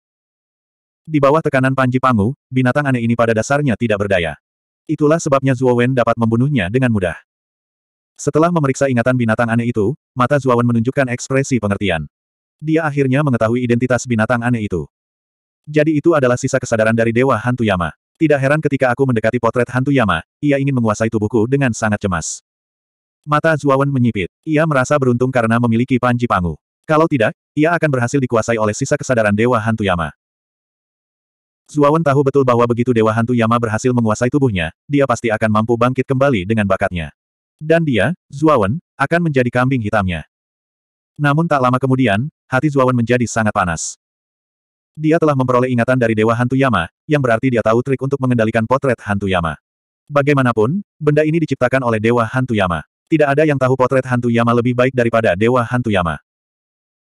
Di bawah tekanan Panji Pangu, binatang aneh ini pada dasarnya tidak berdaya. Itulah sebabnya Wen dapat membunuhnya dengan mudah. Setelah memeriksa ingatan binatang aneh itu, mata Wen menunjukkan ekspresi pengertian. Dia akhirnya mengetahui identitas binatang aneh itu. Jadi itu adalah sisa kesadaran dari Dewa Hantu Yama. Tidak heran ketika aku mendekati potret Hantu Yama, ia ingin menguasai tubuhku dengan sangat cemas. Mata Zuawan menyipit. Ia merasa beruntung karena memiliki Panji Pangu. Kalau tidak, ia akan berhasil dikuasai oleh sisa kesadaran Dewa Hantu Yama. Zuawan tahu betul bahwa begitu Dewa Hantu Yama berhasil menguasai tubuhnya, dia pasti akan mampu bangkit kembali dengan bakatnya. Dan dia, Zuawan, akan menjadi kambing hitamnya. Namun tak lama kemudian, hati Zuawan menjadi sangat panas. Dia telah memperoleh ingatan dari Dewa Hantu Yama, yang berarti dia tahu trik untuk mengendalikan potret Hantu Yama. Bagaimanapun, benda ini diciptakan oleh Dewa Hantu Yama. Tidak ada yang tahu potret hantu Yama lebih baik daripada Dewa Hantu Yama.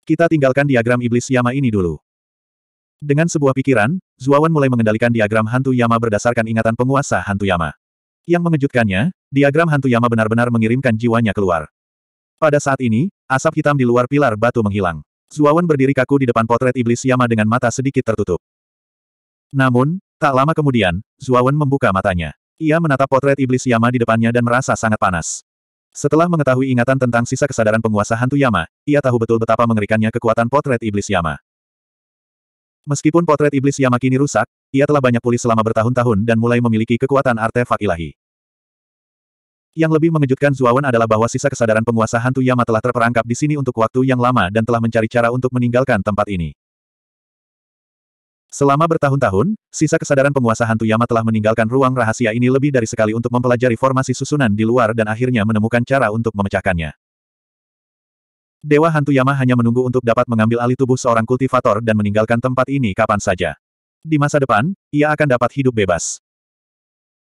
Kita tinggalkan diagram iblis Yama ini dulu. Dengan sebuah pikiran, Zuawan mulai mengendalikan diagram hantu Yama berdasarkan ingatan penguasa hantu Yama. Yang mengejutkannya, diagram hantu Yama benar-benar mengirimkan jiwanya keluar. Pada saat ini, asap hitam di luar pilar batu menghilang. Zuawan berdiri kaku di depan potret iblis Yama dengan mata sedikit tertutup. Namun, tak lama kemudian, Zuawan membuka matanya. Ia menatap potret iblis Yama di depannya dan merasa sangat panas. Setelah mengetahui ingatan tentang sisa kesadaran penguasa hantu Yama, ia tahu betul betapa mengerikannya kekuatan potret iblis Yama. Meskipun potret iblis Yama kini rusak, ia telah banyak pulih selama bertahun-tahun dan mulai memiliki kekuatan artefak ilahi. Yang lebih mengejutkan Zuawan adalah bahwa sisa kesadaran penguasa hantu Yama telah terperangkap di sini untuk waktu yang lama dan telah mencari cara untuk meninggalkan tempat ini. Selama bertahun-tahun, sisa kesadaran penguasa hantu Yama telah meninggalkan ruang rahasia ini lebih dari sekali untuk mempelajari formasi susunan di luar dan akhirnya menemukan cara untuk memecahkannya. Dewa hantu Yama hanya menunggu untuk dapat mengambil alih tubuh seorang kultivator dan meninggalkan tempat ini kapan saja. Di masa depan, ia akan dapat hidup bebas.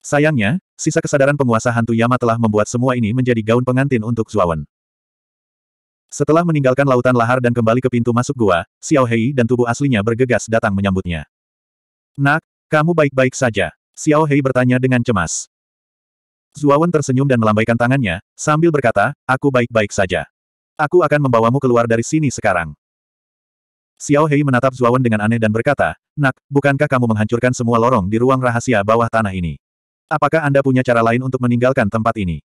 Sayangnya, sisa kesadaran penguasa hantu Yama telah membuat semua ini menjadi gaun pengantin untuk Zuawan. Setelah meninggalkan lautan lahar dan kembali ke pintu masuk gua, Xiao Hei dan tubuh aslinya bergegas datang menyambutnya. Nak, kamu baik-baik saja? Xiao Hei bertanya dengan cemas. Zuawan tersenyum dan melambaikan tangannya, sambil berkata, aku baik-baik saja. Aku akan membawamu keluar dari sini sekarang. Xiao Hei menatap Zuawan dengan aneh dan berkata, Nak, bukankah kamu menghancurkan semua lorong di ruang rahasia bawah tanah ini? Apakah Anda punya cara lain untuk meninggalkan tempat ini?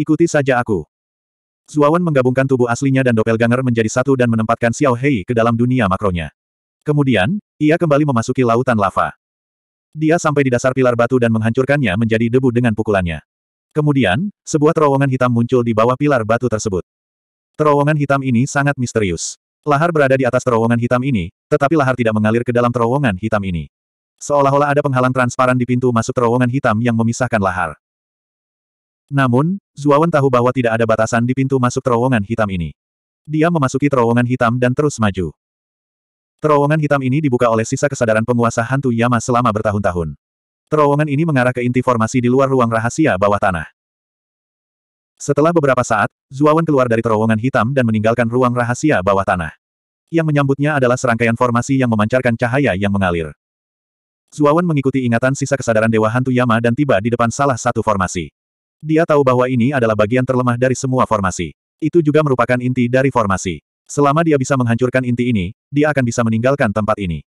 Ikuti saja aku. Zuawan menggabungkan tubuh aslinya dan doppelganger menjadi satu dan menempatkan Xiao Hei ke dalam dunia makronya. Kemudian, ia kembali memasuki lautan lava. Dia sampai di dasar pilar batu dan menghancurkannya menjadi debu dengan pukulannya. Kemudian, sebuah terowongan hitam muncul di bawah pilar batu tersebut. Terowongan hitam ini sangat misterius. Lahar berada di atas terowongan hitam ini, tetapi lahar tidak mengalir ke dalam terowongan hitam ini. Seolah-olah ada penghalang transparan di pintu masuk terowongan hitam yang memisahkan lahar. Namun, Zuawan tahu bahwa tidak ada batasan di pintu masuk terowongan hitam ini. Dia memasuki terowongan hitam dan terus maju. Terowongan hitam ini dibuka oleh sisa kesadaran penguasa hantu Yama selama bertahun-tahun. Terowongan ini mengarah ke inti formasi di luar ruang rahasia bawah tanah. Setelah beberapa saat, Zuawan keluar dari terowongan hitam dan meninggalkan ruang rahasia bawah tanah. Yang menyambutnya adalah serangkaian formasi yang memancarkan cahaya yang mengalir. Zuawan mengikuti ingatan sisa kesadaran Dewa Hantu Yama dan tiba di depan salah satu formasi. Dia tahu bahwa ini adalah bagian terlemah dari semua formasi. Itu juga merupakan inti dari formasi. Selama dia bisa menghancurkan inti ini, dia akan bisa meninggalkan tempat ini.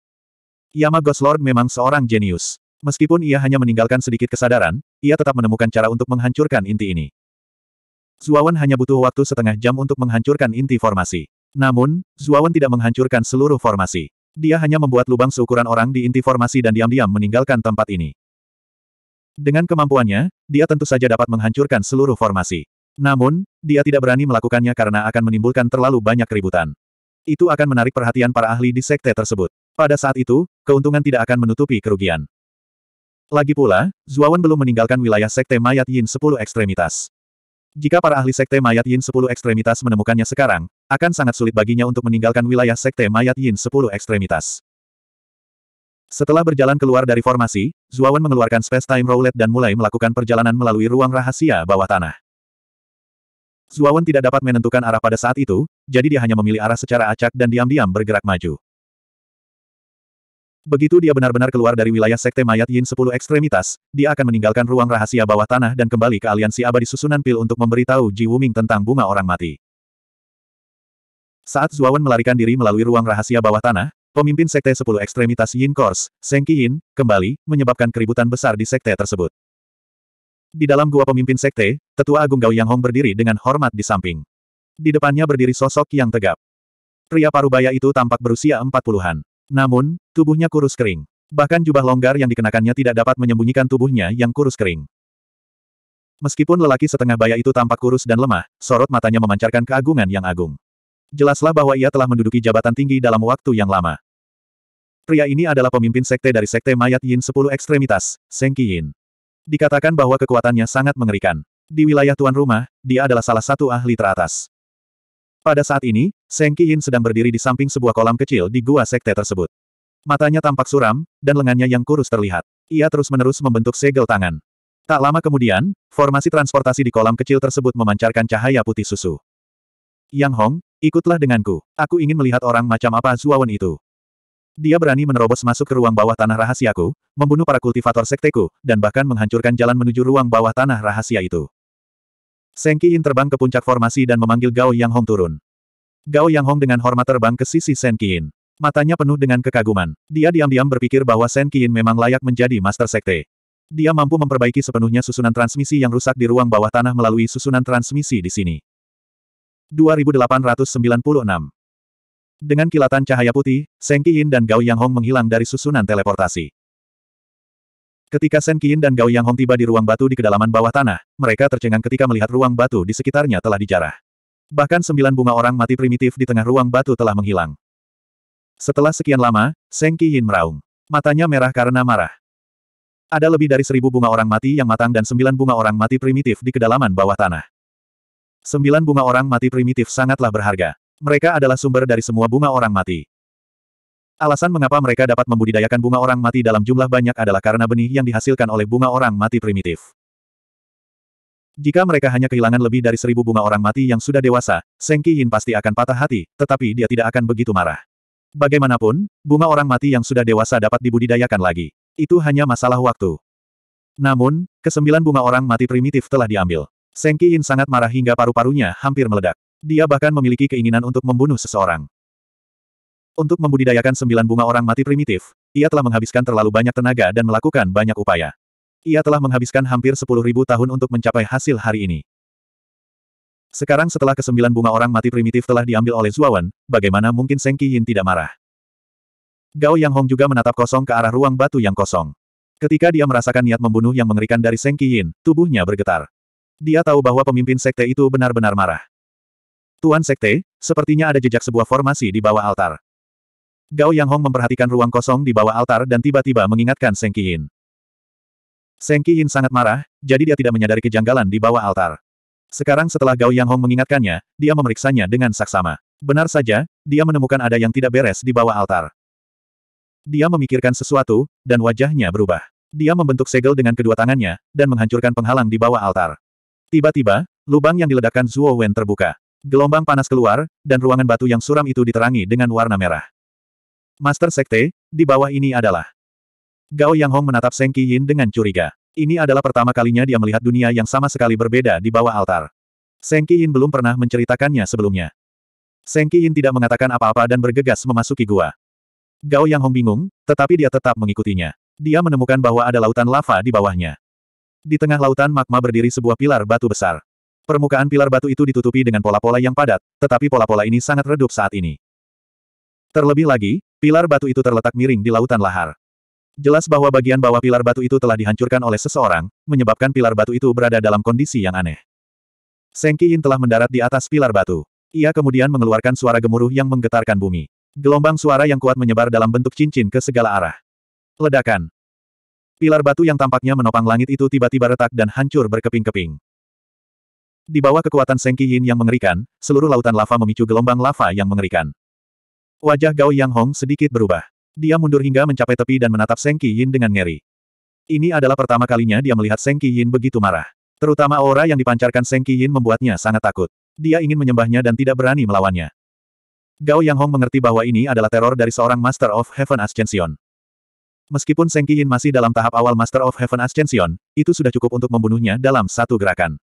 Yama Ghost Lord memang seorang jenius. Meskipun ia hanya meninggalkan sedikit kesadaran, ia tetap menemukan cara untuk menghancurkan inti ini. Zuawan hanya butuh waktu setengah jam untuk menghancurkan inti formasi. Namun, Zuawan tidak menghancurkan seluruh formasi. Dia hanya membuat lubang seukuran orang di inti formasi dan diam-diam meninggalkan tempat ini. Dengan kemampuannya, dia tentu saja dapat menghancurkan seluruh formasi. Namun, dia tidak berani melakukannya karena akan menimbulkan terlalu banyak keributan. Itu akan menarik perhatian para ahli di sekte tersebut. Pada saat itu, keuntungan tidak akan menutupi kerugian. Lagi pula, Zuawan belum meninggalkan wilayah sekte mayat Yin sepuluh ekstremitas. Jika para ahli sekte mayat Yin sepuluh ekstremitas menemukannya sekarang, akan sangat sulit baginya untuk meninggalkan wilayah sekte mayat Yin sepuluh ekstremitas. Setelah berjalan keluar dari formasi, Zuawan mengeluarkan space-time roulette dan mulai melakukan perjalanan melalui ruang rahasia bawah tanah. Zuawan tidak dapat menentukan arah pada saat itu, jadi dia hanya memilih arah secara acak dan diam-diam bergerak maju. Begitu dia benar-benar keluar dari wilayah Sekte Mayat Yin 10 Ekstremitas, dia akan meninggalkan ruang rahasia bawah tanah dan kembali ke aliansi abadi susunan pil untuk memberitahu Ji Wuming tentang bunga orang mati. Saat Zuawan melarikan diri melalui ruang rahasia bawah tanah, Pemimpin Sekte sepuluh Ekstremitas Yin Kors, Seng Yin, kembali, menyebabkan keributan besar di Sekte tersebut. Di dalam gua pemimpin Sekte, Tetua Agung Gao Yang Hong berdiri dengan hormat di samping. Di depannya berdiri sosok yang tegap. Pria parubaya itu tampak berusia empat puluhan. Namun, tubuhnya kurus kering. Bahkan jubah longgar yang dikenakannya tidak dapat menyembunyikan tubuhnya yang kurus kering. Meskipun lelaki setengah baya itu tampak kurus dan lemah, sorot matanya memancarkan keagungan yang agung. Jelaslah bahwa ia telah menduduki jabatan tinggi dalam waktu yang lama. Pria ini adalah pemimpin sekte dari sekte mayat Yin sepuluh ekstremitas, Seng Yin. Dikatakan bahwa kekuatannya sangat mengerikan. Di wilayah tuan rumah, dia adalah salah satu ahli teratas. Pada saat ini, Seng Yin sedang berdiri di samping sebuah kolam kecil di gua sekte tersebut. Matanya tampak suram, dan lengannya yang kurus terlihat. Ia terus-menerus membentuk segel tangan. Tak lama kemudian, formasi transportasi di kolam kecil tersebut memancarkan cahaya putih susu. Yang Hong, ikutlah denganku. Aku ingin melihat orang macam apa Zuawan itu. Dia berani menerobos masuk ke ruang bawah tanah rahasiaku, membunuh para kultivator sekteku, dan bahkan menghancurkan jalan menuju ruang bawah tanah rahasia itu. Seng Qiyin terbang ke puncak formasi dan memanggil Gao Yang Hong turun. Gao Yang Hong dengan hormat terbang ke sisi Seng Qiyin. Matanya penuh dengan kekaguman. Dia diam-diam berpikir bahwa Seng Qiyin memang layak menjadi Master Sekte. Dia mampu memperbaiki sepenuhnya susunan transmisi yang rusak di ruang bawah tanah melalui susunan transmisi di sini. 2896. Dengan kilatan cahaya putih, Seng Qiyin dan Gao Yanghong menghilang dari susunan teleportasi. Ketika Seng Qiyin dan Gao Yanghong tiba di ruang batu di kedalaman bawah tanah, mereka tercengang ketika melihat ruang batu di sekitarnya telah dijarah. Bahkan sembilan bunga orang mati primitif di tengah ruang batu telah menghilang. Setelah sekian lama, Seng Qiyin meraung. Matanya merah karena marah. Ada lebih dari seribu bunga orang mati yang matang dan sembilan bunga orang mati primitif di kedalaman bawah tanah. Sembilan bunga orang mati primitif sangatlah berharga. Mereka adalah sumber dari semua bunga orang mati. Alasan mengapa mereka dapat membudidayakan bunga orang mati dalam jumlah banyak adalah karena benih yang dihasilkan oleh bunga orang mati primitif. Jika mereka hanya kehilangan lebih dari seribu bunga orang mati yang sudah dewasa, Seng Yin pasti akan patah hati, tetapi dia tidak akan begitu marah. Bagaimanapun, bunga orang mati yang sudah dewasa dapat dibudidayakan lagi. Itu hanya masalah waktu. Namun, kesembilan bunga orang mati primitif telah diambil. Seng Qiin sangat marah hingga paru-parunya hampir meledak. Dia bahkan memiliki keinginan untuk membunuh seseorang. Untuk membudidayakan sembilan bunga orang mati primitif, ia telah menghabiskan terlalu banyak tenaga dan melakukan banyak upaya. Ia telah menghabiskan hampir sepuluh ribu tahun untuk mencapai hasil hari ini. Sekarang setelah kesembilan bunga orang mati primitif telah diambil oleh Zuawan, bagaimana mungkin Seng Qiyin tidak marah? Gao Yang Hong juga menatap kosong ke arah ruang batu yang kosong. Ketika dia merasakan niat membunuh yang mengerikan dari Seng Qiyin, tubuhnya bergetar. Dia tahu bahwa pemimpin sekte itu benar-benar marah. Tuan sekte, sepertinya ada jejak sebuah formasi di bawah altar. Gao Yang Hong memperhatikan ruang kosong di bawah altar dan tiba-tiba mengingatkan Seng Qiyin. Seng Qiyin sangat marah, jadi dia tidak menyadari kejanggalan di bawah altar. Sekarang setelah Gao Yang Hong mengingatkannya, dia memeriksanya dengan saksama. Benar saja, dia menemukan ada yang tidak beres di bawah altar. Dia memikirkan sesuatu, dan wajahnya berubah. Dia membentuk segel dengan kedua tangannya, dan menghancurkan penghalang di bawah altar. Tiba-tiba, lubang yang diledakkan Zuo Wen terbuka. Gelombang panas keluar, dan ruangan batu yang suram itu diterangi dengan warna merah. Master Sekte, di bawah ini adalah. Gao Yang Hong menatap Seng Yin dengan curiga. Ini adalah pertama kalinya dia melihat dunia yang sama sekali berbeda di bawah altar. Seng Yin belum pernah menceritakannya sebelumnya. Seng Yin tidak mengatakan apa-apa dan bergegas memasuki gua. Gao Yang Hong bingung, tetapi dia tetap mengikutinya. Dia menemukan bahwa ada lautan lava di bawahnya. Di tengah lautan magma berdiri sebuah pilar batu besar. Permukaan pilar batu itu ditutupi dengan pola-pola yang padat, tetapi pola-pola ini sangat redup saat ini. Terlebih lagi, pilar batu itu terletak miring di lautan lahar. Jelas bahwa bagian bawah pilar batu itu telah dihancurkan oleh seseorang, menyebabkan pilar batu itu berada dalam kondisi yang aneh. Sengki In telah mendarat di atas pilar batu. Ia kemudian mengeluarkan suara gemuruh yang menggetarkan bumi. Gelombang suara yang kuat menyebar dalam bentuk cincin ke segala arah. Ledakan. Pilar batu yang tampaknya menopang langit itu tiba-tiba retak dan hancur berkeping-keping. Di bawah kekuatan Sengki Yin yang mengerikan, seluruh lautan lava memicu gelombang lava yang mengerikan. Wajah Gao Yang Hong sedikit berubah. Dia mundur hingga mencapai tepi dan menatap Sengki Yin dengan ngeri. Ini adalah pertama kalinya dia melihat Sengki Yin begitu marah. Terutama aura yang dipancarkan Sengki Yin membuatnya sangat takut. Dia ingin menyembahnya dan tidak berani melawannya. Gao Yang Hong mengerti bahwa ini adalah teror dari seorang Master of Heaven Ascension. Meskipun Seng Qiyin masih dalam tahap awal Master of Heaven Ascension, itu sudah cukup untuk membunuhnya dalam satu gerakan.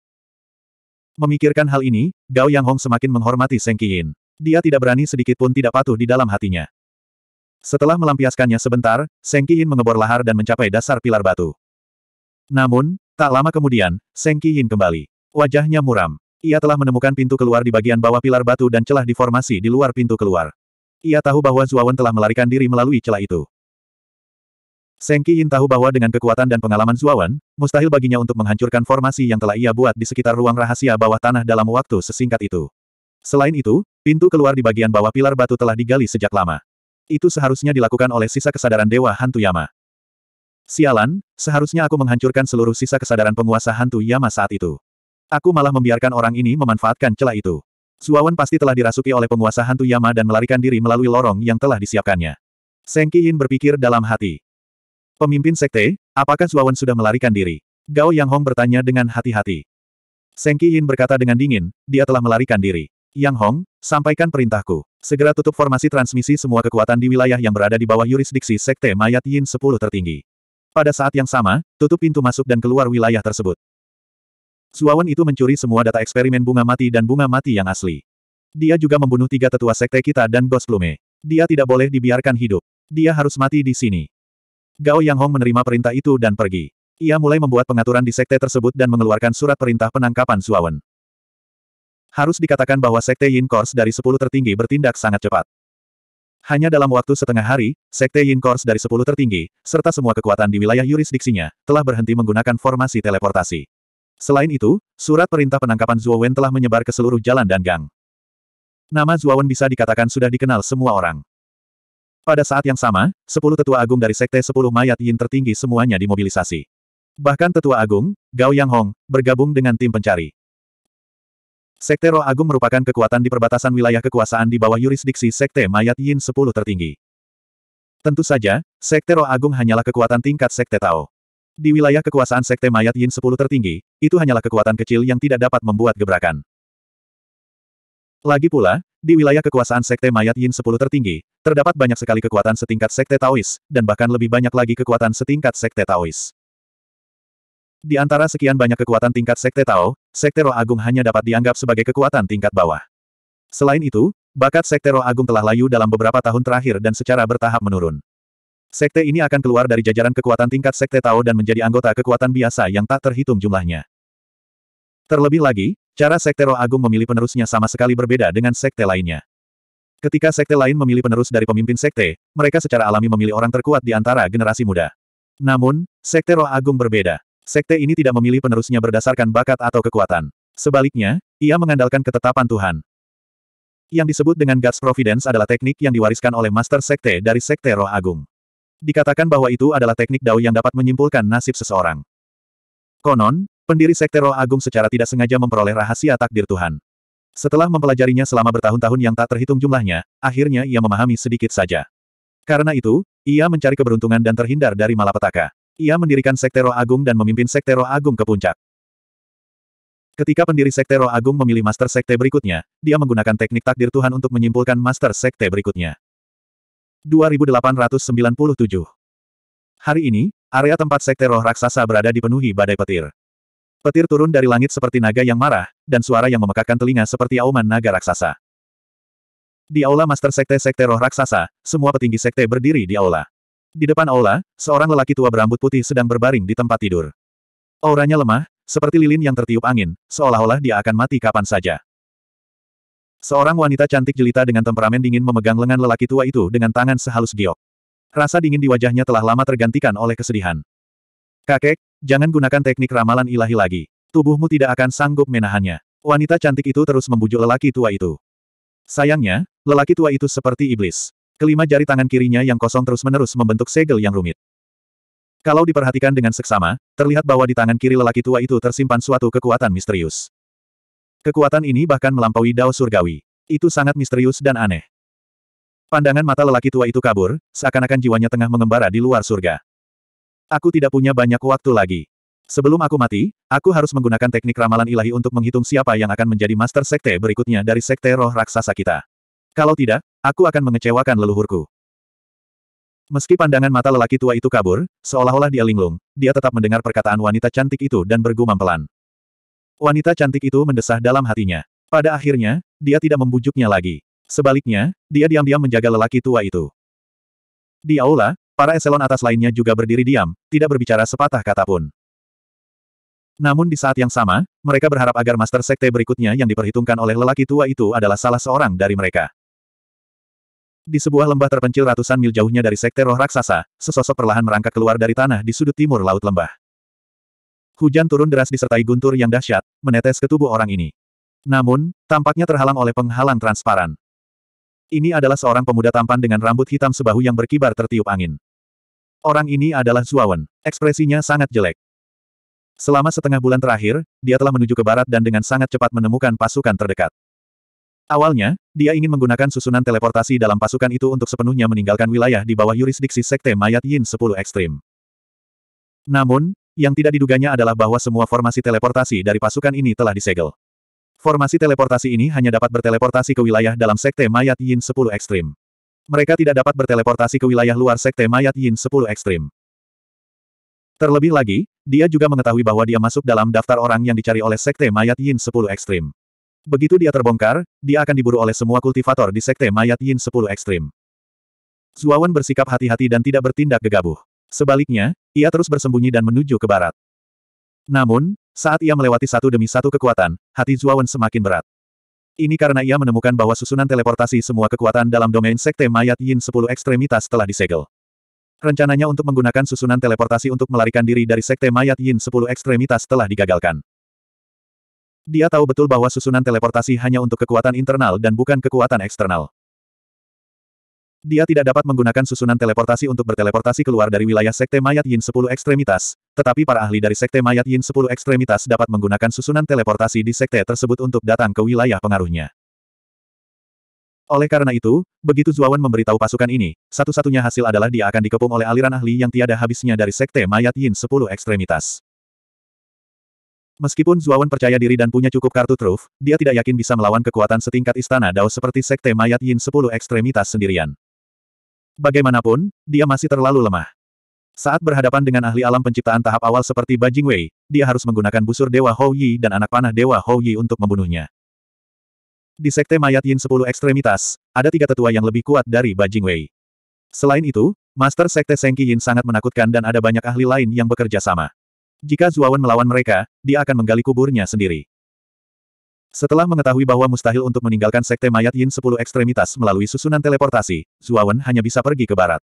Memikirkan hal ini, Gao Yang Hong semakin menghormati Seng Qiyin. Dia tidak berani sedikit pun tidak patuh di dalam hatinya. Setelah melampiaskannya sebentar, Seng Qiyin mengebor lahar dan mencapai dasar pilar batu. Namun, tak lama kemudian, Seng Qiyin kembali. Wajahnya muram. Ia telah menemukan pintu keluar di bagian bawah pilar batu dan celah di formasi di luar pintu keluar. Ia tahu bahwa Zuawan telah melarikan diri melalui celah itu. Seng Qiyin tahu bahwa dengan kekuatan dan pengalaman Zuawan, mustahil baginya untuk menghancurkan formasi yang telah ia buat di sekitar ruang rahasia bawah tanah dalam waktu sesingkat itu. Selain itu, pintu keluar di bagian bawah pilar batu telah digali sejak lama. Itu seharusnya dilakukan oleh sisa kesadaran Dewa Hantu Yama. Sialan, seharusnya aku menghancurkan seluruh sisa kesadaran penguasa Hantu Yama saat itu. Aku malah membiarkan orang ini memanfaatkan celah itu. Zuawan pasti telah dirasuki oleh penguasa hantu Yama dan melarikan diri melalui lorong yang telah disiapkannya. Seng Qiyin berpikir dalam hati. Pemimpin sekte, apakah Zuawan sudah melarikan diri? Gao Yang Hong bertanya dengan hati-hati. Seng Yin berkata dengan dingin, dia telah melarikan diri. Yang Hong, sampaikan perintahku. Segera tutup formasi transmisi semua kekuatan di wilayah yang berada di bawah yurisdiksi Sekte Mayat Yin 10 tertinggi. Pada saat yang sama, tutup pintu masuk dan keluar wilayah tersebut. Zuawan itu mencuri semua data eksperimen bunga mati dan bunga mati yang asli. Dia juga membunuh tiga tetua sekte kita dan Bos Plume. Dia tidak boleh dibiarkan hidup. Dia harus mati di sini. Gao Yang Hong menerima perintah itu dan pergi. Ia mulai membuat pengaturan di sekte tersebut dan mengeluarkan surat perintah penangkapan Suawen. Harus dikatakan bahwa sekte Yin Kors dari sepuluh tertinggi bertindak sangat cepat. Hanya dalam waktu setengah hari, sekte Yin Kors dari sepuluh tertinggi, serta semua kekuatan di wilayah yurisdiksinya, telah berhenti menggunakan formasi teleportasi. Selain itu, surat perintah penangkapan Zuowen telah menyebar ke seluruh jalan dan gang. Nama Zuowen bisa dikatakan sudah dikenal semua orang. Pada saat yang sama, sepuluh tetua agung dari Sekte Sepuluh Mayat Yin tertinggi semuanya dimobilisasi. Bahkan Tetua Agung, Gao Yang Hong, bergabung dengan tim pencari. Sekte Roh Agung merupakan kekuatan di perbatasan wilayah kekuasaan di bawah yurisdiksi Sekte Mayat Yin sepuluh tertinggi. Tentu saja, Sekte Roh Agung hanyalah kekuatan tingkat Sekte Tao. Di wilayah kekuasaan Sekte Mayat Yin sepuluh tertinggi, itu hanyalah kekuatan kecil yang tidak dapat membuat gebrakan. Lagi pula, di wilayah kekuasaan Sekte Mayat Yin 10 tertinggi, terdapat banyak sekali kekuatan setingkat Sekte Taois, dan bahkan lebih banyak lagi kekuatan setingkat Sekte Taois. Di antara sekian banyak kekuatan tingkat Sekte Tao, Sekte Roh Agung hanya dapat dianggap sebagai kekuatan tingkat bawah. Selain itu, bakat Sekte Roh Agung telah layu dalam beberapa tahun terakhir dan secara bertahap menurun. Sekte ini akan keluar dari jajaran kekuatan tingkat Sekte Tao dan menjadi anggota kekuatan biasa yang tak terhitung jumlahnya. Terlebih lagi, Cara Sekte Roh Agung memilih penerusnya sama sekali berbeda dengan sekte lainnya. Ketika sekte lain memilih penerus dari pemimpin sekte, mereka secara alami memilih orang terkuat di antara generasi muda. Namun, sekte roh agung berbeda. Sekte ini tidak memilih penerusnya berdasarkan bakat atau kekuatan. Sebaliknya, ia mengandalkan ketetapan Tuhan. Yang disebut dengan God's Providence adalah teknik yang diwariskan oleh Master Sekte dari Sekte Roh Agung. Dikatakan bahwa itu adalah teknik dao yang dapat menyimpulkan nasib seseorang. Konon, Pendiri Sekte Roh Agung secara tidak sengaja memperoleh rahasia takdir Tuhan. Setelah mempelajarinya selama bertahun-tahun yang tak terhitung jumlahnya, akhirnya ia memahami sedikit saja. Karena itu, ia mencari keberuntungan dan terhindar dari malapetaka. Ia mendirikan Sekte Roh Agung dan memimpin Sekte Roh Agung ke puncak. Ketika pendiri Sekte Roh Agung memilih Master Sekte berikutnya, dia menggunakan teknik takdir Tuhan untuk menyimpulkan Master Sekte berikutnya. 2897 Hari ini, area tempat Sekte Roh Raksasa berada dipenuhi badai petir. Petir turun dari langit seperti naga yang marah, dan suara yang memekakan telinga seperti auman naga raksasa. Di aula Master Sekte-Sekte Roh Raksasa, semua petinggi sekte berdiri di aula. Di depan aula, seorang lelaki tua berambut putih sedang berbaring di tempat tidur. Auranya lemah, seperti lilin yang tertiup angin, seolah-olah dia akan mati kapan saja. Seorang wanita cantik jelita dengan temperamen dingin memegang lengan lelaki tua itu dengan tangan sehalus giok. Rasa dingin di wajahnya telah lama tergantikan oleh kesedihan. Kakek, Jangan gunakan teknik ramalan ilahi lagi. Tubuhmu tidak akan sanggup menahannya. Wanita cantik itu terus membujuk lelaki tua itu. Sayangnya, lelaki tua itu seperti iblis. Kelima jari tangan kirinya yang kosong terus-menerus membentuk segel yang rumit. Kalau diperhatikan dengan seksama, terlihat bahwa di tangan kiri lelaki tua itu tersimpan suatu kekuatan misterius. Kekuatan ini bahkan melampaui dao surgawi. Itu sangat misterius dan aneh. Pandangan mata lelaki tua itu kabur, seakan-akan jiwanya tengah mengembara di luar surga. Aku tidak punya banyak waktu lagi. Sebelum aku mati, aku harus menggunakan teknik ramalan ilahi untuk menghitung siapa yang akan menjadi master sekte berikutnya dari sekte roh raksasa kita. Kalau tidak, aku akan mengecewakan leluhurku. Meski pandangan mata lelaki tua itu kabur, seolah-olah dia linglung, dia tetap mendengar perkataan wanita cantik itu dan bergumam pelan. Wanita cantik itu mendesah dalam hatinya. Pada akhirnya, dia tidak membujuknya lagi. Sebaliknya, dia diam-diam menjaga lelaki tua itu. Di aula, Para eselon atas lainnya juga berdiri diam, tidak berbicara sepatah kata pun. Namun di saat yang sama, mereka berharap agar Master Sekte berikutnya yang diperhitungkan oleh lelaki tua itu adalah salah seorang dari mereka. Di sebuah lembah terpencil ratusan mil jauhnya dari Sekte Roh Raksasa, sesosok perlahan merangkak keluar dari tanah di sudut timur Laut Lembah. Hujan turun deras disertai guntur yang dahsyat, menetes ke tubuh orang ini. Namun, tampaknya terhalang oleh penghalang transparan. Ini adalah seorang pemuda tampan dengan rambut hitam sebahu yang berkibar tertiup angin. Orang ini adalah Zuawan. Ekspresinya sangat jelek. Selama setengah bulan terakhir, dia telah menuju ke barat dan dengan sangat cepat menemukan pasukan terdekat. Awalnya, dia ingin menggunakan susunan teleportasi dalam pasukan itu untuk sepenuhnya meninggalkan wilayah di bawah yurisdiksi Sekte Mayat Yin 10 Ekstrim. Namun, yang tidak diduganya adalah bahwa semua formasi teleportasi dari pasukan ini telah disegel. Formasi teleportasi ini hanya dapat berteleportasi ke wilayah dalam Sekte Mayat Yin 10 Ekstrim mereka tidak dapat berteleportasi ke wilayah luar Sekte Mayat Yin 10 Ekstrim. Terlebih lagi, dia juga mengetahui bahwa dia masuk dalam daftar orang yang dicari oleh Sekte Mayat Yin 10 Ekstrim. Begitu dia terbongkar, dia akan diburu oleh semua kultivator di Sekte Mayat Yin 10 Ekstrim. Zuawan bersikap hati-hati dan tidak bertindak gegabah. Sebaliknya, ia terus bersembunyi dan menuju ke barat. Namun, saat ia melewati satu demi satu kekuatan, hati Zuawan semakin berat. Ini karena ia menemukan bahwa susunan teleportasi semua kekuatan dalam domain sekte mayat Yin 10 ekstremitas telah disegel. Rencananya untuk menggunakan susunan teleportasi untuk melarikan diri dari sekte mayat Yin 10 ekstremitas telah digagalkan. Dia tahu betul bahwa susunan teleportasi hanya untuk kekuatan internal dan bukan kekuatan eksternal. Dia tidak dapat menggunakan susunan teleportasi untuk berteleportasi keluar dari wilayah Sekte Mayat Yin 10 Ekstremitas, tetapi para ahli dari Sekte Mayat Yin 10 Ekstremitas dapat menggunakan susunan teleportasi di Sekte tersebut untuk datang ke wilayah pengaruhnya. Oleh karena itu, begitu Zuawan memberitahu pasukan ini, satu-satunya hasil adalah dia akan dikepung oleh aliran ahli yang tiada habisnya dari Sekte Mayat Yin 10 Ekstremitas. Meskipun Zuawan percaya diri dan punya cukup kartu truf, dia tidak yakin bisa melawan kekuatan setingkat istana Dao seperti Sekte Mayat Yin 10 ekstremitas sendirian. Bagaimanapun, dia masih terlalu lemah. Saat berhadapan dengan ahli alam penciptaan tahap awal seperti Bajing Wei, dia harus menggunakan busur Dewa Hou Yi dan anak panah Dewa Hou Yi untuk membunuhnya. Di Sekte Mayat Yin 10 Ekstremitas, ada tiga tetua yang lebih kuat dari Bajing Wei. Selain itu, Master Sekte Sengki Yin sangat menakutkan dan ada banyak ahli lain yang bekerja sama. Jika Zuawan melawan mereka, dia akan menggali kuburnya sendiri. Setelah mengetahui bahwa mustahil untuk meninggalkan sekte mayat Yin 10 ekstremitas melalui susunan teleportasi, Zuawan hanya bisa pergi ke barat.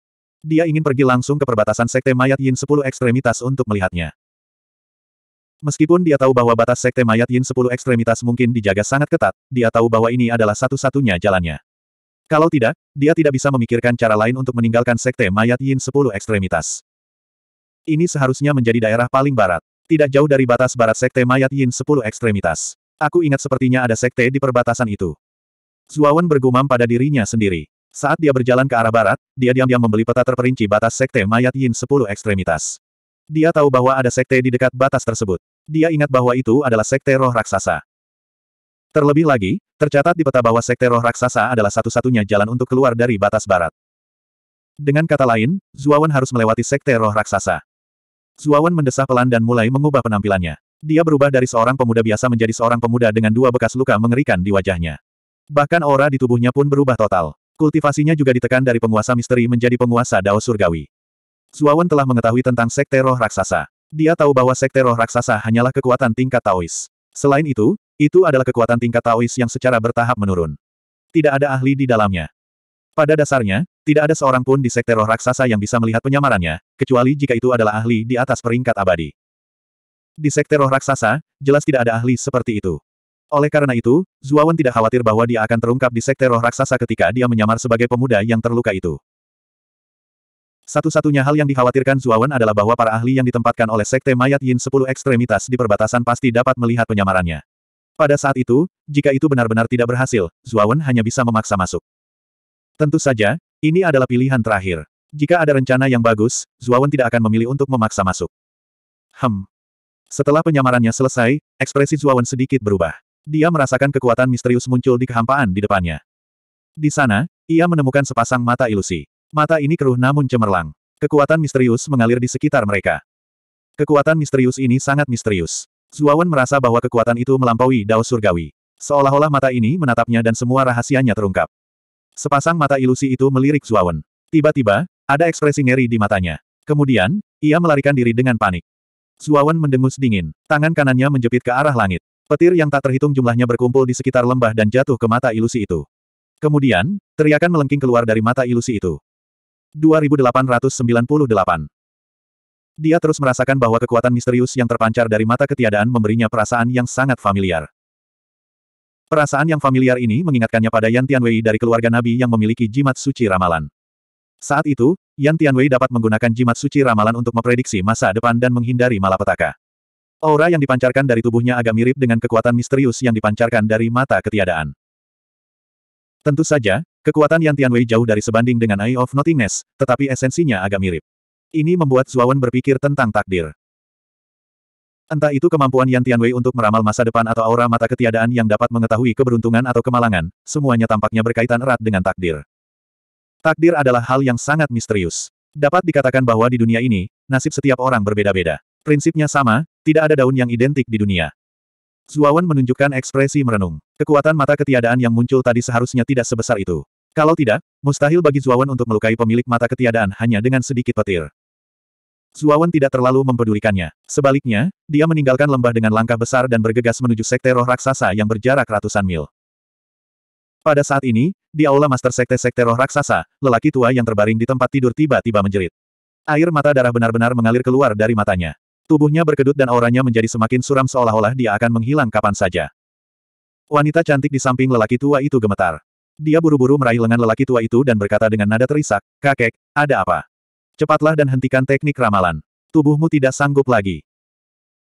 Dia ingin pergi langsung ke perbatasan sekte mayat Yin 10 ekstremitas untuk melihatnya. Meskipun dia tahu bahwa batas sekte mayat Yin 10 ekstremitas mungkin dijaga sangat ketat, dia tahu bahwa ini adalah satu-satunya jalannya. Kalau tidak, dia tidak bisa memikirkan cara lain untuk meninggalkan sekte mayat Yin 10 ekstremitas. Ini seharusnya menjadi daerah paling barat, tidak jauh dari batas barat sekte mayat Yin 10 ekstremitas. Aku ingat sepertinya ada sekte di perbatasan itu. Zuawan bergumam pada dirinya sendiri. Saat dia berjalan ke arah barat, dia diam-diam membeli peta terperinci batas sekte mayat Yin 10 ekstremitas. Dia tahu bahwa ada sekte di dekat batas tersebut. Dia ingat bahwa itu adalah sekte roh raksasa. Terlebih lagi, tercatat di peta bahwa sekte roh raksasa adalah satu-satunya jalan untuk keluar dari batas barat. Dengan kata lain, Zuawan harus melewati sekte roh raksasa. Zuawan mendesah pelan dan mulai mengubah penampilannya. Dia berubah dari seorang pemuda biasa menjadi seorang pemuda dengan dua bekas luka mengerikan di wajahnya. Bahkan aura di tubuhnya pun berubah total. Kultivasinya juga ditekan dari penguasa misteri menjadi penguasa Dao Surgawi. Zuawan telah mengetahui tentang Sekte Roh Raksasa. Dia tahu bahwa Sekte Roh Raksasa hanyalah kekuatan tingkat Taois. Selain itu, itu adalah kekuatan tingkat Taois yang secara bertahap menurun. Tidak ada ahli di dalamnya. Pada dasarnya, tidak ada seorang pun di Sekte Roh Raksasa yang bisa melihat penyamarannya, kecuali jika itu adalah ahli di atas peringkat abadi. Di sekte roh raksasa, jelas tidak ada ahli seperti itu. Oleh karena itu, Zuawan tidak khawatir bahwa dia akan terungkap di sekte roh raksasa ketika dia menyamar sebagai pemuda yang terluka itu. Satu-satunya hal yang dikhawatirkan Zuawan adalah bahwa para ahli yang ditempatkan oleh sekte mayat Yin 10 ekstremitas di perbatasan pasti dapat melihat penyamarannya. Pada saat itu, jika itu benar-benar tidak berhasil, Zuawan hanya bisa memaksa masuk. Tentu saja, ini adalah pilihan terakhir. Jika ada rencana yang bagus, Zuawan tidak akan memilih untuk memaksa masuk. Hem, setelah penyamarannya selesai, ekspresi Zuawan sedikit berubah. Dia merasakan kekuatan misterius muncul di kehampaan di depannya. Di sana, ia menemukan sepasang mata ilusi. Mata ini keruh namun cemerlang. Kekuatan misterius mengalir di sekitar mereka. Kekuatan misterius ini sangat misterius. Zuawan merasa bahwa kekuatan itu melampaui dao surgawi. Seolah-olah mata ini menatapnya dan semua rahasianya terungkap. Sepasang mata ilusi itu melirik Zuawan. Tiba-tiba, ada ekspresi ngeri di matanya. Kemudian, ia melarikan diri dengan panik. Suawan mendengus dingin. Tangan kanannya menjepit ke arah langit. Petir yang tak terhitung jumlahnya berkumpul di sekitar lembah dan jatuh ke mata ilusi itu. Kemudian, teriakan melengking keluar dari mata ilusi itu. 2898 Dia terus merasakan bahwa kekuatan misterius yang terpancar dari mata ketiadaan memberinya perasaan yang sangat familiar. Perasaan yang familiar ini mengingatkannya pada Yan Tianwei dari keluarga Nabi yang memiliki jimat suci ramalan. Saat itu, Yan Tianwei dapat menggunakan jimat suci ramalan untuk memprediksi masa depan dan menghindari malapetaka. Aura yang dipancarkan dari tubuhnya agak mirip dengan kekuatan misterius yang dipancarkan dari mata ketiadaan. Tentu saja, kekuatan Yan Tianwei jauh dari sebanding dengan Eye of Nothingness, tetapi esensinya agak mirip. Ini membuat Zuawan berpikir tentang takdir. Entah itu kemampuan Yan Tianwei untuk meramal masa depan atau aura mata ketiadaan yang dapat mengetahui keberuntungan atau kemalangan, semuanya tampaknya berkaitan erat dengan takdir. Takdir adalah hal yang sangat misterius. Dapat dikatakan bahwa di dunia ini, nasib setiap orang berbeda-beda. Prinsipnya sama, tidak ada daun yang identik di dunia. Zuawan menunjukkan ekspresi merenung. Kekuatan mata ketiadaan yang muncul tadi seharusnya tidak sebesar itu. Kalau tidak, mustahil bagi Zuawan untuk melukai pemilik mata ketiadaan hanya dengan sedikit petir. Zuawan tidak terlalu mempedulikannya. Sebaliknya, dia meninggalkan lembah dengan langkah besar dan bergegas menuju sekte roh raksasa yang berjarak ratusan mil. Pada saat ini, di aula Master Sekte-Sekte Roh Raksasa, lelaki tua yang terbaring di tempat tidur tiba-tiba menjerit. Air mata darah benar-benar mengalir keluar dari matanya. Tubuhnya berkedut dan auranya menjadi semakin suram seolah-olah dia akan menghilang kapan saja. Wanita cantik di samping lelaki tua itu gemetar. Dia buru-buru meraih lengan lelaki tua itu dan berkata dengan nada terisak, Kakek, ada apa? Cepatlah dan hentikan teknik ramalan. Tubuhmu tidak sanggup lagi.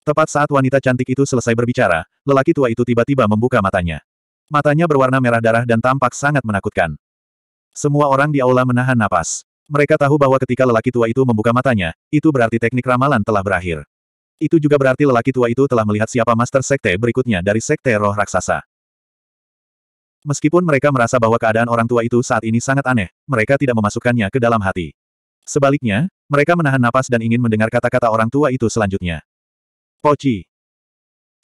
Tepat saat wanita cantik itu selesai berbicara, lelaki tua itu tiba-tiba membuka matanya. Matanya berwarna merah darah dan tampak sangat menakutkan. Semua orang di aula menahan napas. Mereka tahu bahwa ketika lelaki tua itu membuka matanya, itu berarti teknik ramalan telah berakhir. Itu juga berarti lelaki tua itu telah melihat siapa master sekte berikutnya dari sekte roh raksasa. Meskipun mereka merasa bahwa keadaan orang tua itu saat ini sangat aneh, mereka tidak memasukkannya ke dalam hati. Sebaliknya, mereka menahan napas dan ingin mendengar kata-kata orang tua itu selanjutnya. Poci.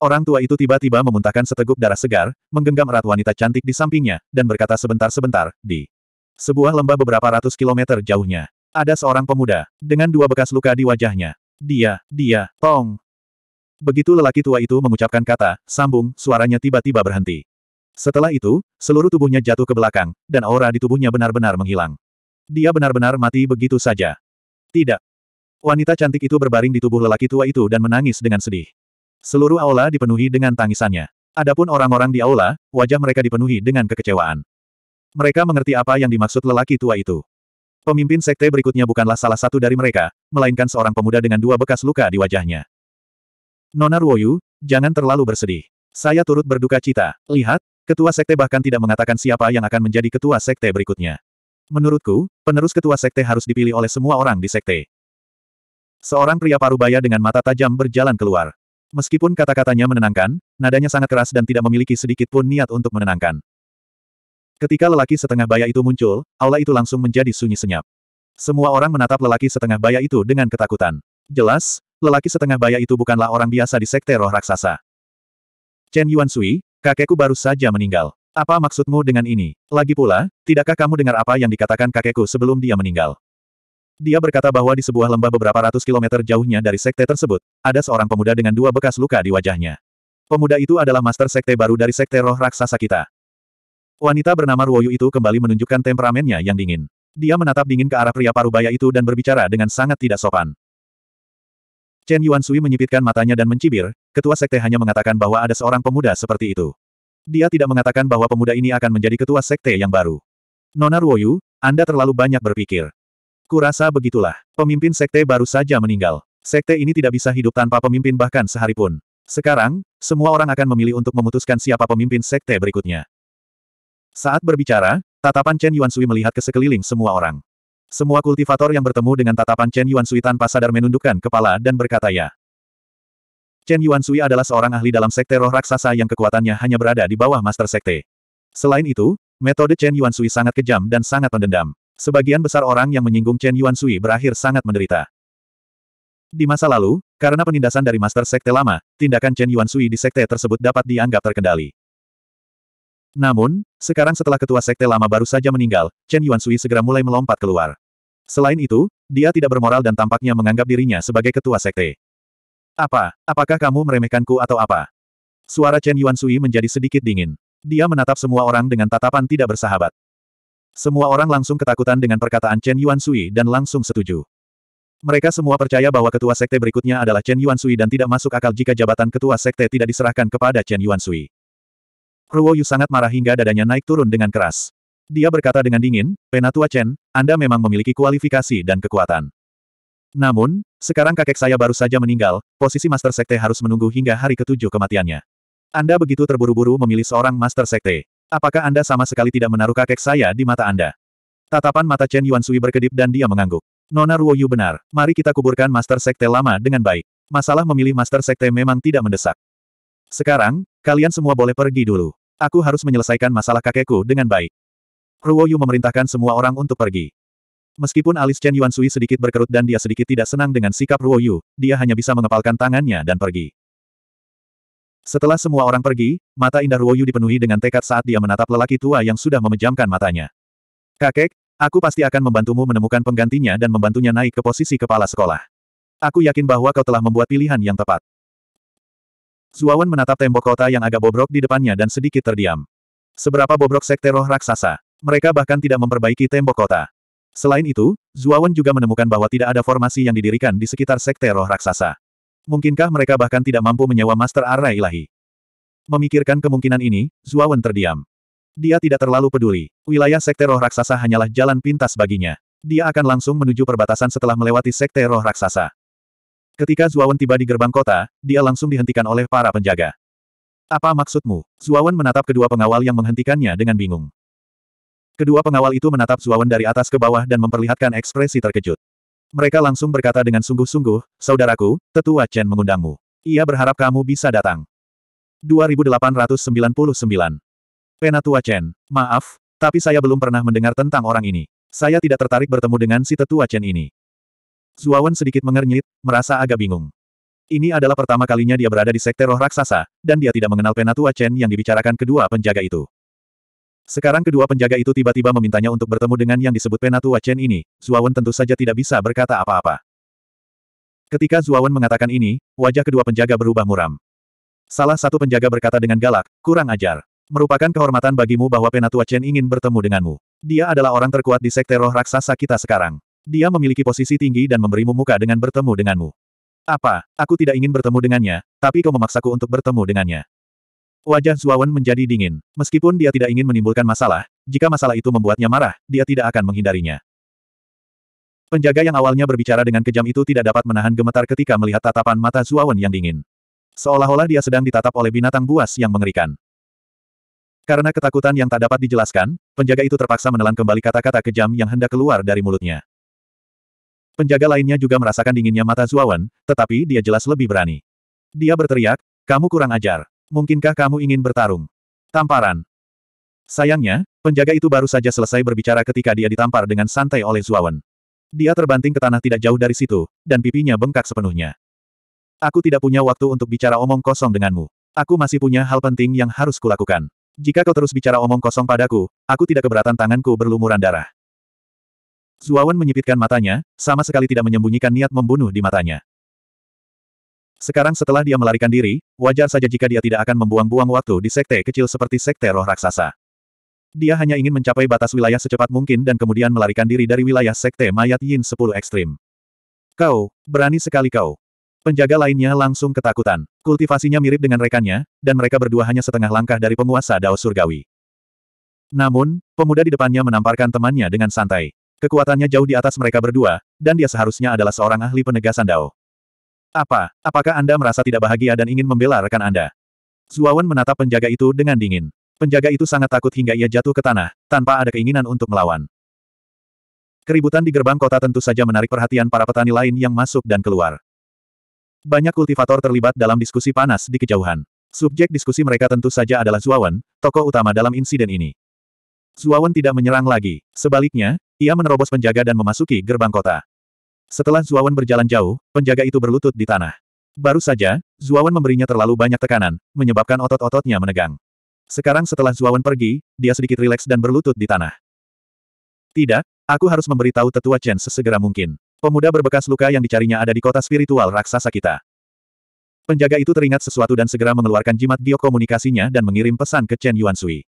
Orang tua itu tiba-tiba memuntahkan seteguk darah segar, menggenggam erat wanita cantik di sampingnya, dan berkata sebentar-sebentar, di sebuah lembah beberapa ratus kilometer jauhnya. Ada seorang pemuda, dengan dua bekas luka di wajahnya. Dia, dia, tong. Begitu lelaki tua itu mengucapkan kata, sambung, suaranya tiba-tiba berhenti. Setelah itu, seluruh tubuhnya jatuh ke belakang, dan aura di tubuhnya benar-benar menghilang. Dia benar-benar mati begitu saja. Tidak. Wanita cantik itu berbaring di tubuh lelaki tua itu dan menangis dengan sedih. Seluruh aula dipenuhi dengan tangisannya. Adapun orang-orang di aula, wajah mereka dipenuhi dengan kekecewaan. Mereka mengerti apa yang dimaksud lelaki tua itu. Pemimpin sekte berikutnya bukanlah salah satu dari mereka, melainkan seorang pemuda dengan dua bekas luka di wajahnya. Nona Ruoyu, jangan terlalu bersedih. Saya turut berduka cita. Lihat, ketua sekte bahkan tidak mengatakan siapa yang akan menjadi ketua sekte berikutnya. Menurutku, penerus ketua sekte harus dipilih oleh semua orang di sekte. Seorang pria parubaya dengan mata tajam berjalan keluar. Meskipun kata-katanya menenangkan, nadanya sangat keras dan tidak memiliki sedikit pun niat untuk menenangkan. Ketika lelaki setengah baya itu muncul, aula itu langsung menjadi sunyi senyap. Semua orang menatap lelaki setengah baya itu dengan ketakutan. Jelas, lelaki setengah baya itu bukanlah orang biasa di sekte roh raksasa. Chen Yuan Sui, kakekku baru saja meninggal. Apa maksudmu dengan ini? Lagi pula, tidakkah kamu dengar apa yang dikatakan kakekku sebelum dia meninggal? Dia berkata bahwa di sebuah lembah beberapa ratus kilometer jauhnya dari sekte tersebut, ada seorang pemuda dengan dua bekas luka di wajahnya. Pemuda itu adalah master sekte baru dari sekte roh raksasa kita. Wanita bernama Ruoyu itu kembali menunjukkan temperamennya yang dingin. Dia menatap dingin ke arah pria parubaya itu dan berbicara dengan sangat tidak sopan. Chen Yuan Sui menyipitkan matanya dan mencibir, ketua sekte hanya mengatakan bahwa ada seorang pemuda seperti itu. Dia tidak mengatakan bahwa pemuda ini akan menjadi ketua sekte yang baru. Nona Ruoyu, Anda terlalu banyak berpikir rasa begitulah. Pemimpin sekte baru saja meninggal. Sekte ini tidak bisa hidup tanpa pemimpin bahkan sehari pun. Sekarang, semua orang akan memilih untuk memutuskan siapa pemimpin sekte berikutnya. Saat berbicara, tatapan Chen Yuansui melihat ke sekeliling semua orang. Semua kultivator yang bertemu dengan tatapan Chen Yuansui tanpa sadar menundukkan kepala dan berkata ya. Chen Yuansui adalah seorang ahli dalam sekte roh raksasa yang kekuatannya hanya berada di bawah master sekte. Selain itu, metode Chen Yuansui sangat kejam dan sangat pendendam. Sebagian besar orang yang menyinggung Chen Yuan Sui berakhir sangat menderita. Di masa lalu, karena penindasan dari Master Sekte lama, tindakan Chen Yuan Sui di Sekte tersebut dapat dianggap terkendali. Namun, sekarang setelah ketua Sekte lama baru saja meninggal, Chen Yuan Sui segera mulai melompat keluar. Selain itu, dia tidak bermoral dan tampaknya menganggap dirinya sebagai ketua Sekte. Apa? Apakah kamu meremehkanku atau apa? Suara Chen Yuan Sui menjadi sedikit dingin. Dia menatap semua orang dengan tatapan tidak bersahabat. Semua orang langsung ketakutan dengan perkataan Chen Yuan Sui dan langsung setuju. Mereka semua percaya bahwa ketua sekte berikutnya adalah Chen Yuan Sui dan tidak masuk akal jika jabatan ketua sekte tidak diserahkan kepada Chen Yuan Sui. Ruo Yu sangat marah hingga dadanya naik turun dengan keras. Dia berkata dengan dingin, Penatua Chen, Anda memang memiliki kualifikasi dan kekuatan. Namun, sekarang kakek saya baru saja meninggal, posisi Master Sekte harus menunggu hingga hari ketujuh kematiannya. Anda begitu terburu-buru memilih seorang Master Sekte. Apakah Anda sama sekali tidak menaruh kakek saya di mata Anda? Tatapan mata Chen Yuan Sui berkedip dan dia mengangguk. Nona Ruoyu benar, mari kita kuburkan Master Sekte lama dengan baik. Masalah memilih Master Sekte memang tidak mendesak. Sekarang, kalian semua boleh pergi dulu. Aku harus menyelesaikan masalah kakekku dengan baik. Ruoyu memerintahkan semua orang untuk pergi. Meskipun alis Chen Yuan Sui sedikit berkerut dan dia sedikit tidak senang dengan sikap Ruoyu, dia hanya bisa mengepalkan tangannya dan pergi. Setelah semua orang pergi, mata indah Ruoyu dipenuhi dengan tekad saat dia menatap lelaki tua yang sudah memejamkan matanya. Kakek, aku pasti akan membantumu menemukan penggantinya dan membantunya naik ke posisi kepala sekolah. Aku yakin bahwa kau telah membuat pilihan yang tepat. Zuawan menatap tembok kota yang agak bobrok di depannya dan sedikit terdiam. Seberapa bobrok sekte roh raksasa, mereka bahkan tidak memperbaiki tembok kota. Selain itu, Zuawan juga menemukan bahwa tidak ada formasi yang didirikan di sekitar sekte roh raksasa. Mungkinkah mereka bahkan tidak mampu menyewa Master Array Ilahi? Memikirkan kemungkinan ini, Zuawan terdiam. Dia tidak terlalu peduli. Wilayah Sekte Roh Raksasa hanyalah jalan pintas baginya. Dia akan langsung menuju perbatasan setelah melewati Sekte Roh Raksasa. Ketika Zuawan tiba di gerbang kota, dia langsung dihentikan oleh para penjaga. Apa maksudmu? Zuawan menatap kedua pengawal yang menghentikannya dengan bingung. Kedua pengawal itu menatap Zuawan dari atas ke bawah dan memperlihatkan ekspresi terkejut. Mereka langsung berkata dengan sungguh-sungguh, Saudaraku, Tetua Chen mengundangmu. Ia berharap kamu bisa datang. 2899. Penatua Chen, maaf, tapi saya belum pernah mendengar tentang orang ini. Saya tidak tertarik bertemu dengan si Tetua Chen ini. Zuawan sedikit mengernyit, merasa agak bingung. Ini adalah pertama kalinya dia berada di sekte roh raksasa, dan dia tidak mengenal Penatua Chen yang dibicarakan kedua penjaga itu. Sekarang kedua penjaga itu tiba-tiba memintanya untuk bertemu dengan yang disebut Penatua Chen ini, Zuawan tentu saja tidak bisa berkata apa-apa. Ketika Zuawan mengatakan ini, wajah kedua penjaga berubah muram. Salah satu penjaga berkata dengan galak, kurang ajar. Merupakan kehormatan bagimu bahwa Penatua Chen ingin bertemu denganmu. Dia adalah orang terkuat di sekte roh raksasa kita sekarang. Dia memiliki posisi tinggi dan memberimu muka dengan bertemu denganmu. Apa, aku tidak ingin bertemu dengannya, tapi kau memaksaku untuk bertemu dengannya. Wajah Zuawan menjadi dingin. Meskipun dia tidak ingin menimbulkan masalah, jika masalah itu membuatnya marah, dia tidak akan menghindarinya. Penjaga yang awalnya berbicara dengan kejam itu tidak dapat menahan gemetar ketika melihat tatapan mata Zuawan yang dingin. Seolah-olah dia sedang ditatap oleh binatang buas yang mengerikan. Karena ketakutan yang tak dapat dijelaskan, penjaga itu terpaksa menelan kembali kata-kata kejam yang hendak keluar dari mulutnya. Penjaga lainnya juga merasakan dinginnya mata Zuawan, tetapi dia jelas lebih berani. Dia berteriak, kamu kurang ajar. Mungkinkah kamu ingin bertarung? Tamparan. Sayangnya, penjaga itu baru saja selesai berbicara ketika dia ditampar dengan santai oleh Zuawan. Dia terbanting ke tanah tidak jauh dari situ, dan pipinya bengkak sepenuhnya. Aku tidak punya waktu untuk bicara omong kosong denganmu. Aku masih punya hal penting yang harus kulakukan. Jika kau terus bicara omong kosong padaku, aku tidak keberatan tanganku berlumuran darah. Zuawan menyipitkan matanya, sama sekali tidak menyembunyikan niat membunuh di matanya. Sekarang setelah dia melarikan diri, wajar saja jika dia tidak akan membuang-buang waktu di sekte kecil seperti sekte roh raksasa. Dia hanya ingin mencapai batas wilayah secepat mungkin dan kemudian melarikan diri dari wilayah sekte mayat Yin 10 ekstrim. Kau, berani sekali kau. Penjaga lainnya langsung ketakutan. Kultivasinya mirip dengan rekannya, dan mereka berdua hanya setengah langkah dari penguasa Dao Surgawi. Namun, pemuda di depannya menamparkan temannya dengan santai. Kekuatannya jauh di atas mereka berdua, dan dia seharusnya adalah seorang ahli penegasan Dao. Apa, apakah Anda merasa tidak bahagia dan ingin membela rekan Anda? Zuawan menatap penjaga itu dengan dingin. Penjaga itu sangat takut hingga ia jatuh ke tanah, tanpa ada keinginan untuk melawan. Keributan di gerbang kota tentu saja menarik perhatian para petani lain yang masuk dan keluar. Banyak kultivator terlibat dalam diskusi panas di kejauhan. Subjek diskusi mereka tentu saja adalah Zuawan, tokoh utama dalam insiden ini. Zuawan tidak menyerang lagi. Sebaliknya, ia menerobos penjaga dan memasuki gerbang kota. Setelah Zuawan berjalan jauh, penjaga itu berlutut di tanah. Baru saja, Zuawan memberinya terlalu banyak tekanan, menyebabkan otot-ototnya menegang. Sekarang setelah Zuawan pergi, dia sedikit rileks dan berlutut di tanah. Tidak, aku harus memberitahu tetua Chen sesegera mungkin. Pemuda berbekas luka yang dicarinya ada di kota spiritual raksasa kita. Penjaga itu teringat sesuatu dan segera mengeluarkan jimat giok dan mengirim pesan ke Chen Yuansui.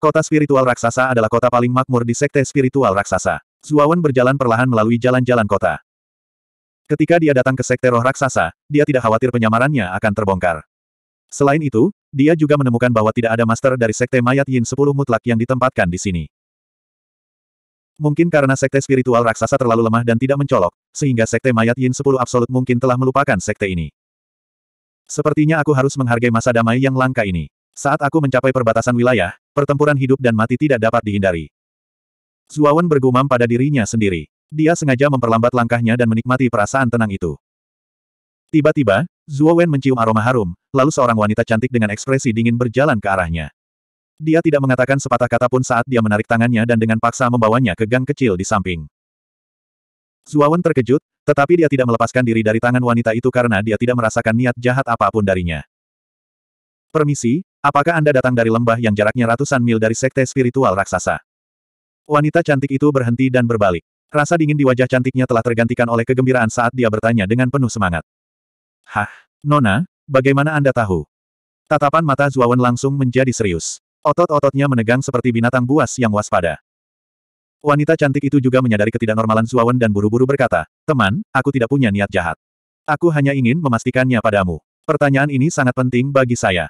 Kota spiritual raksasa adalah kota paling makmur di sekte spiritual raksasa. Zuawan berjalan perlahan melalui jalan-jalan kota. Ketika dia datang ke sekte roh raksasa, dia tidak khawatir penyamarannya akan terbongkar. Selain itu, dia juga menemukan bahwa tidak ada master dari sekte mayat Yin Sepuluh mutlak yang ditempatkan di sini. Mungkin karena sekte spiritual raksasa terlalu lemah dan tidak mencolok, sehingga sekte mayat Yin Sepuluh absolut mungkin telah melupakan sekte ini. Sepertinya aku harus menghargai masa damai yang langka ini. Saat aku mencapai perbatasan wilayah, pertempuran hidup dan mati tidak dapat dihindari. Zuawan bergumam pada dirinya sendiri. Dia sengaja memperlambat langkahnya dan menikmati perasaan tenang itu. Tiba-tiba, Zuawan mencium aroma harum, lalu seorang wanita cantik dengan ekspresi dingin berjalan ke arahnya. Dia tidak mengatakan sepatah kata pun saat dia menarik tangannya dan dengan paksa membawanya ke gang kecil di samping. Zuawan terkejut, tetapi dia tidak melepaskan diri dari tangan wanita itu karena dia tidak merasakan niat jahat apapun darinya. Permisi, apakah Anda datang dari lembah yang jaraknya ratusan mil dari sekte spiritual raksasa? Wanita cantik itu berhenti dan berbalik. Rasa dingin di wajah cantiknya telah tergantikan oleh kegembiraan saat dia bertanya dengan penuh semangat. Hah, Nona, bagaimana Anda tahu? Tatapan mata Zuawan langsung menjadi serius. Otot-ototnya menegang seperti binatang buas yang waspada. Wanita cantik itu juga menyadari ketidaknormalan Zuawan dan buru-buru berkata, Teman, aku tidak punya niat jahat. Aku hanya ingin memastikannya padamu. Pertanyaan ini sangat penting bagi saya.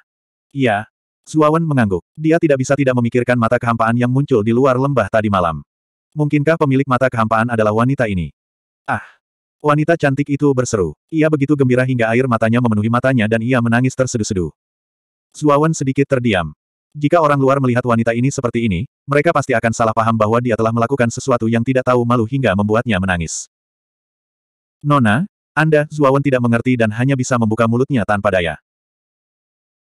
Iya, Suawan mengangguk. Dia tidak bisa tidak memikirkan mata kehampaan yang muncul di luar lembah tadi malam. Mungkinkah pemilik mata kehampaan adalah wanita ini? Ah! Wanita cantik itu berseru. Ia begitu gembira hingga air matanya memenuhi matanya dan ia menangis terseduh-seduh. Suawan sedikit terdiam. Jika orang luar melihat wanita ini seperti ini, mereka pasti akan salah paham bahwa dia telah melakukan sesuatu yang tidak tahu malu hingga membuatnya menangis. Nona, Anda, Zuawan tidak mengerti dan hanya bisa membuka mulutnya tanpa daya.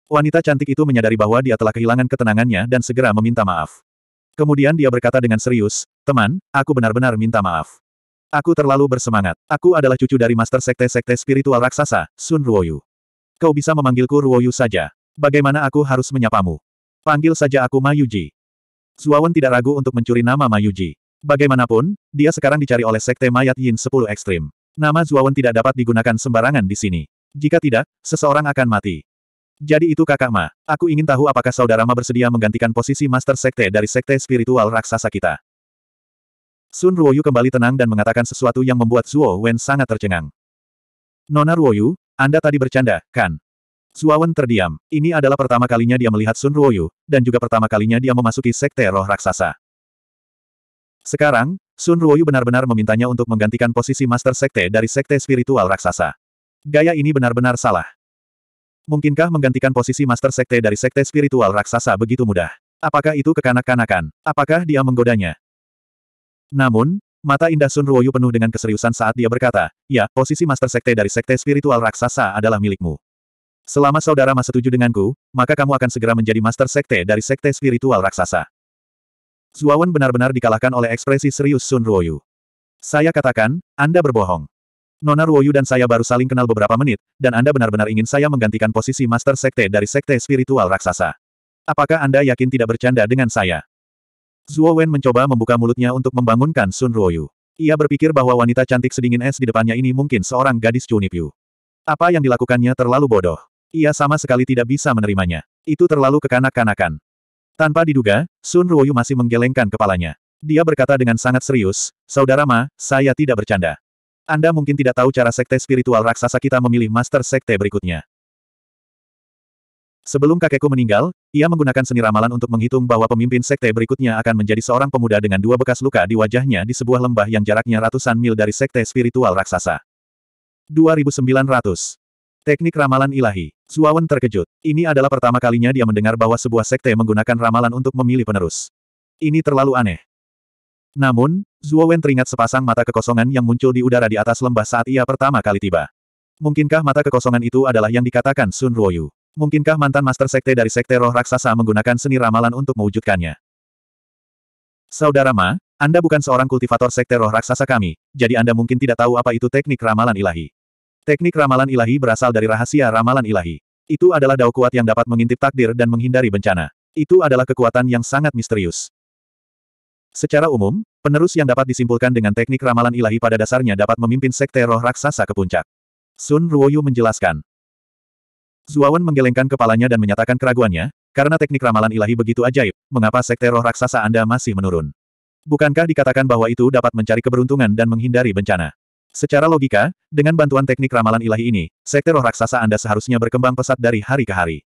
Wanita cantik itu menyadari bahwa dia telah kehilangan ketenangannya dan segera meminta maaf. Kemudian dia berkata dengan serius, Teman, aku benar-benar minta maaf. Aku terlalu bersemangat. Aku adalah cucu dari master sekte-sekte spiritual raksasa, Sun Ruoyu. Kau bisa memanggilku Ruoyu saja. Bagaimana aku harus menyapamu? Panggil saja aku Mayuji. Zuawan tidak ragu untuk mencuri nama Mayuji. Bagaimanapun, dia sekarang dicari oleh sekte mayat Yin 10 ekstrim. Nama Zuawan tidak dapat digunakan sembarangan di sini. Jika tidak, seseorang akan mati. Jadi itu kakak Ma. Aku ingin tahu apakah saudara Ma bersedia menggantikan posisi Master Sekte dari Sekte Spiritual Raksasa kita. Sun Ruoyu kembali tenang dan mengatakan sesuatu yang membuat Zuo Wen sangat tercengang. Nona Ruoyu, Anda tadi bercanda, kan? Zuo Wen terdiam. Ini adalah pertama kalinya dia melihat Sun Ruoyu, dan juga pertama kalinya dia memasuki Sekte Roh Raksasa. Sekarang, Sun Ruoyu benar-benar memintanya untuk menggantikan posisi Master Sekte dari Sekte Spiritual Raksasa. Gaya ini benar-benar salah. Mungkinkah menggantikan posisi master sekte dari sekte spiritual raksasa begitu mudah? Apakah itu kekanak-kanakan? Apakah dia menggodanya? Namun, mata indah Sun Ruoyu penuh dengan keseriusan saat dia berkata, Ya, posisi master sekte dari sekte spiritual raksasa adalah milikmu. Selama saudara masih setuju denganku, maka kamu akan segera menjadi master sekte dari sekte spiritual raksasa. Zuawan benar-benar dikalahkan oleh ekspresi serius Sun Ruoyu. Saya katakan, Anda berbohong. Nona Ruoyu dan saya baru saling kenal beberapa menit, dan Anda benar-benar ingin saya menggantikan posisi Master Sekte dari Sekte Spiritual Raksasa. Apakah Anda yakin tidak bercanda dengan saya? Zuo Wen mencoba membuka mulutnya untuk membangunkan Sun Ruoyu. Ia berpikir bahwa wanita cantik sedingin es di depannya ini mungkin seorang gadis Chunipyu. Apa yang dilakukannya terlalu bodoh. Ia sama sekali tidak bisa menerimanya. Itu terlalu kekanak-kanakan. Tanpa diduga, Sun Ruoyu masih menggelengkan kepalanya. Dia berkata dengan sangat serius, Saudara Ma, saya tidak bercanda. Anda mungkin tidak tahu cara sekte spiritual raksasa kita memilih master sekte berikutnya. Sebelum kakekku meninggal, ia menggunakan seni ramalan untuk menghitung bahwa pemimpin sekte berikutnya akan menjadi seorang pemuda dengan dua bekas luka di wajahnya di sebuah lembah yang jaraknya ratusan mil dari sekte spiritual raksasa. 2900. Teknik ramalan ilahi. Zuawan terkejut. Ini adalah pertama kalinya dia mendengar bahwa sebuah sekte menggunakan ramalan untuk memilih penerus. Ini terlalu aneh. Namun, Zhuo Wen teringat sepasang mata kekosongan yang muncul di udara di atas lembah saat ia pertama kali tiba. Mungkinkah mata kekosongan itu adalah yang dikatakan Sun Ruoyu? Mungkinkah mantan master sekte dari sekte roh raksasa menggunakan seni ramalan untuk mewujudkannya? Saudara Ma, Anda bukan seorang kultivator sekte roh raksasa kami, jadi Anda mungkin tidak tahu apa itu teknik ramalan ilahi. Teknik ramalan ilahi berasal dari rahasia ramalan ilahi. Itu adalah dao kuat yang dapat mengintip takdir dan menghindari bencana. Itu adalah kekuatan yang sangat misterius. Secara umum, penerus yang dapat disimpulkan dengan teknik ramalan ilahi pada dasarnya dapat memimpin sekte roh raksasa ke puncak. Sun Ruoyu menjelaskan. Zuawan menggelengkan kepalanya dan menyatakan keraguannya, karena teknik ramalan ilahi begitu ajaib, mengapa sekte roh raksasa Anda masih menurun? Bukankah dikatakan bahwa itu dapat mencari keberuntungan dan menghindari bencana? Secara logika, dengan bantuan teknik ramalan ilahi ini, sekte roh raksasa Anda seharusnya berkembang pesat dari hari ke hari.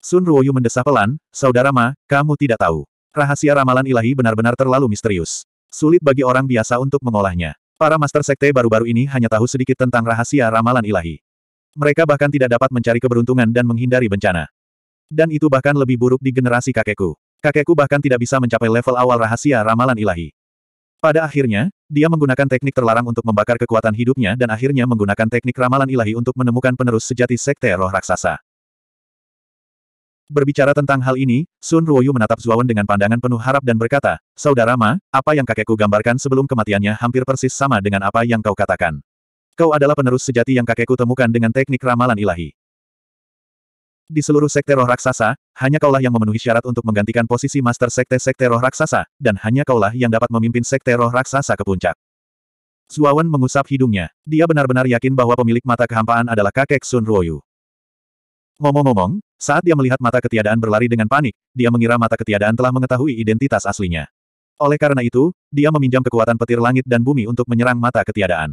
Sun Ruoyu mendesah pelan, Saudara Ma, kamu tidak tahu. Rahasia ramalan ilahi benar-benar terlalu misterius. Sulit bagi orang biasa untuk mengolahnya. Para master sekte baru-baru ini hanya tahu sedikit tentang rahasia ramalan ilahi. Mereka bahkan tidak dapat mencari keberuntungan dan menghindari bencana. Dan itu bahkan lebih buruk di generasi kakekku. Kakekku bahkan tidak bisa mencapai level awal rahasia ramalan ilahi. Pada akhirnya, dia menggunakan teknik terlarang untuk membakar kekuatan hidupnya dan akhirnya menggunakan teknik ramalan ilahi untuk menemukan penerus sejati sekte roh raksasa. Berbicara tentang hal ini, Sun Ruoyu menatap Zuawan dengan pandangan penuh harap dan berkata, Saudara Ma, apa yang kakekku gambarkan sebelum kematiannya hampir persis sama dengan apa yang kau katakan. Kau adalah penerus sejati yang kakekku temukan dengan teknik ramalan ilahi. Di seluruh sekte roh raksasa, hanya kaulah yang memenuhi syarat untuk menggantikan posisi master sekte-sekte roh raksasa, dan hanya kaulah yang dapat memimpin sekte roh raksasa ke puncak. Zuawan mengusap hidungnya. Dia benar-benar yakin bahwa pemilik mata kehampaan adalah kakek Sun Ruoyu. Ngomong-ngomong, saat dia melihat mata ketiadaan berlari dengan panik, dia mengira mata ketiadaan telah mengetahui identitas aslinya. Oleh karena itu, dia meminjam kekuatan petir langit dan bumi untuk menyerang mata ketiadaan.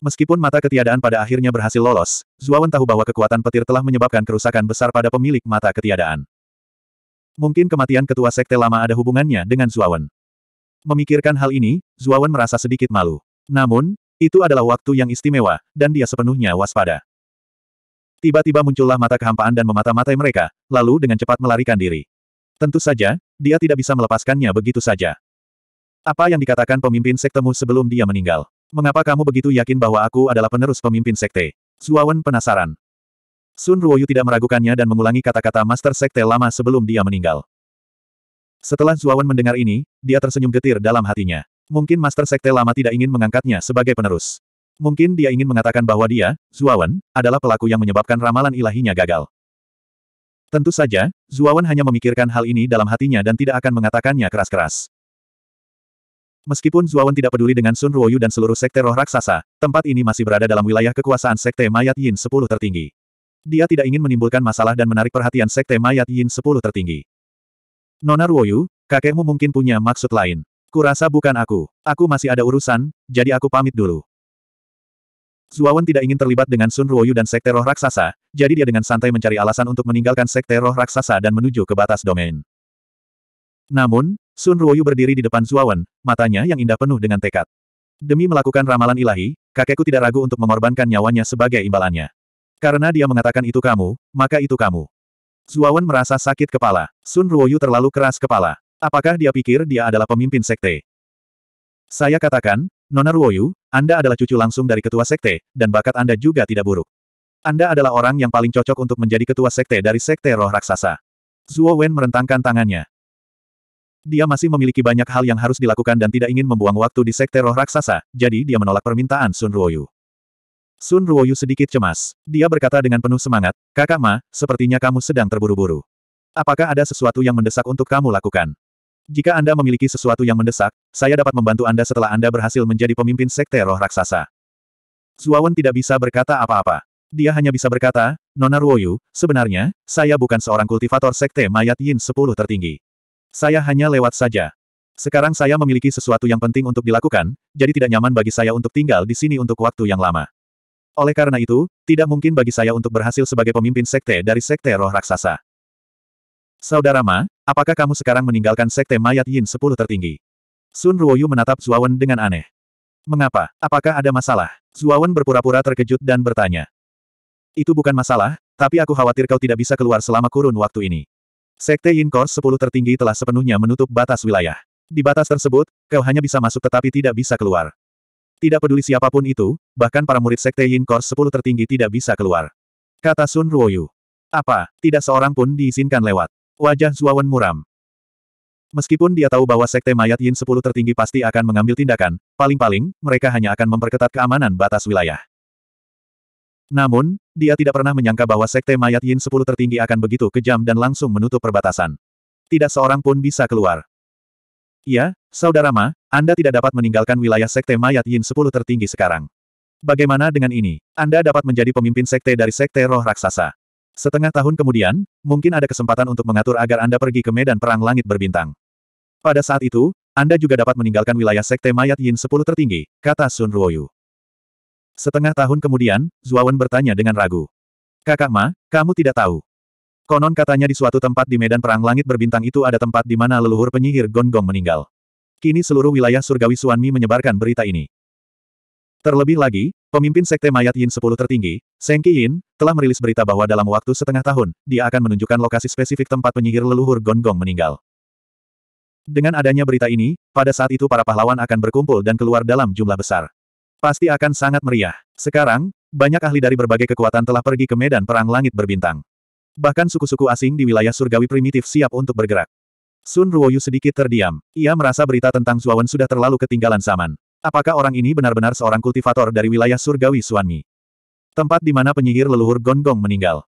Meskipun mata ketiadaan pada akhirnya berhasil lolos, Zuawan tahu bahwa kekuatan petir telah menyebabkan kerusakan besar pada pemilik mata ketiadaan. Mungkin kematian ketua sekte lama ada hubungannya dengan Zuawan. Memikirkan hal ini, Zuawan merasa sedikit malu. Namun, itu adalah waktu yang istimewa, dan dia sepenuhnya waspada. Tiba-tiba muncullah mata kehampaan dan memata-matai mereka, lalu dengan cepat melarikan diri. Tentu saja, dia tidak bisa melepaskannya begitu saja. Apa yang dikatakan pemimpin sektemu sebelum dia meninggal? Mengapa kamu begitu yakin bahwa aku adalah penerus pemimpin sekte? Zuawan penasaran. Sun Ruoyu tidak meragukannya dan mengulangi kata-kata master sekte lama sebelum dia meninggal. Setelah Zuawan mendengar ini, dia tersenyum getir dalam hatinya. Mungkin master sekte lama tidak ingin mengangkatnya sebagai penerus. Mungkin dia ingin mengatakan bahwa dia, Zuawan, adalah pelaku yang menyebabkan ramalan ilahinya gagal. Tentu saja, Zuawan hanya memikirkan hal ini dalam hatinya dan tidak akan mengatakannya keras-keras. Meskipun Zuawan tidak peduli dengan Sun Ruoyu dan seluruh sekte roh raksasa, tempat ini masih berada dalam wilayah kekuasaan sekte mayat Yin sepuluh tertinggi. Dia tidak ingin menimbulkan masalah dan menarik perhatian sekte mayat Yin sepuluh tertinggi. Nona Ruoyu, kakekmu mungkin punya maksud lain. Kurasa bukan aku. Aku masih ada urusan, jadi aku pamit dulu. Zuawan tidak ingin terlibat dengan Sun Ruoyu dan Sekte Roh Raksasa, jadi dia dengan santai mencari alasan untuk meninggalkan Sekte Roh Raksasa dan menuju ke batas domain. Namun, Sun Ruoyu berdiri di depan Zuawan, matanya yang indah penuh dengan tekad. Demi melakukan ramalan ilahi, kakekku tidak ragu untuk mengorbankan nyawanya sebagai imbalannya. Karena dia mengatakan itu kamu, maka itu kamu. Zuawan merasa sakit kepala. Sun Ruoyu terlalu keras kepala. Apakah dia pikir dia adalah pemimpin sekte? Saya katakan, Nona Ruoyu, anda adalah cucu langsung dari ketua sekte, dan bakat Anda juga tidak buruk. Anda adalah orang yang paling cocok untuk menjadi ketua sekte dari sekte roh raksasa. Zuo Wen merentangkan tangannya. Dia masih memiliki banyak hal yang harus dilakukan dan tidak ingin membuang waktu di sekte roh raksasa, jadi dia menolak permintaan Sun Ruoyu. Sun Ruoyu sedikit cemas. Dia berkata dengan penuh semangat, Kakak Ma, sepertinya kamu sedang terburu-buru. Apakah ada sesuatu yang mendesak untuk kamu lakukan? Jika Anda memiliki sesuatu yang mendesak, saya dapat membantu Anda setelah Anda berhasil menjadi pemimpin sekte roh raksasa. Zuawan tidak bisa berkata apa-apa. Dia hanya bisa berkata, Nona Ruoyu, sebenarnya, saya bukan seorang kultivator sekte mayat Yin sepuluh tertinggi. Saya hanya lewat saja. Sekarang saya memiliki sesuatu yang penting untuk dilakukan, jadi tidak nyaman bagi saya untuk tinggal di sini untuk waktu yang lama. Oleh karena itu, tidak mungkin bagi saya untuk berhasil sebagai pemimpin sekte dari sekte roh raksasa. Saudara Ma, apakah kamu sekarang meninggalkan sekte mayat Yin sepuluh tertinggi? Sun Ruoyu menatap Zuawan dengan aneh. Mengapa? Apakah ada masalah? Zuawan berpura-pura terkejut dan bertanya. Itu bukan masalah, tapi aku khawatir kau tidak bisa keluar selama kurun waktu ini. Sekte Yin Core sepuluh tertinggi telah sepenuhnya menutup batas wilayah. Di batas tersebut, kau hanya bisa masuk tetapi tidak bisa keluar. Tidak peduli siapapun itu, bahkan para murid Sekte Yin Core sepuluh tertinggi tidak bisa keluar. Kata Sun Ruoyu. Apa, tidak seorang pun diizinkan lewat. Wajah Zuawan muram. Meskipun dia tahu bahwa sekte mayat Yin 10 tertinggi pasti akan mengambil tindakan, paling-paling, mereka hanya akan memperketat keamanan batas wilayah. Namun, dia tidak pernah menyangka bahwa sekte mayat Yin 10 tertinggi akan begitu kejam dan langsung menutup perbatasan. Tidak seorang pun bisa keluar. Ya, Saudara Ma, Anda tidak dapat meninggalkan wilayah sekte mayat Yin 10 tertinggi sekarang. Bagaimana dengan ini? Anda dapat menjadi pemimpin sekte dari sekte roh raksasa. Setengah tahun kemudian, mungkin ada kesempatan untuk mengatur agar Anda pergi ke medan perang langit berbintang. Pada saat itu, Anda juga dapat meninggalkan wilayah Sekte Mayat Yin 10 tertinggi, kata Sun Ruoyu. Setengah tahun kemudian, Zuawan bertanya dengan ragu. Kakak Ma, kamu tidak tahu. Konon katanya di suatu tempat di medan perang langit berbintang itu ada tempat di mana leluhur penyihir Gong Gong meninggal. Kini seluruh wilayah surgawi Suanmi menyebarkan berita ini. Terlebih lagi, Pemimpin Sekte Mayat Yin 10 tertinggi, Seng Yin, telah merilis berita bahwa dalam waktu setengah tahun, dia akan menunjukkan lokasi spesifik tempat penyihir leluhur Gonggong meninggal. Dengan adanya berita ini, pada saat itu para pahlawan akan berkumpul dan keluar dalam jumlah besar. Pasti akan sangat meriah. Sekarang, banyak ahli dari berbagai kekuatan telah pergi ke medan perang langit berbintang. Bahkan suku-suku asing di wilayah surgawi primitif siap untuk bergerak. Sun Ruoyu sedikit terdiam. Ia merasa berita tentang Zuawan sudah terlalu ketinggalan zaman. Apakah orang ini benar-benar seorang kultivator dari wilayah surgawi Suanmi? Tempat di mana penyihir leluhur Gonggong meninggal.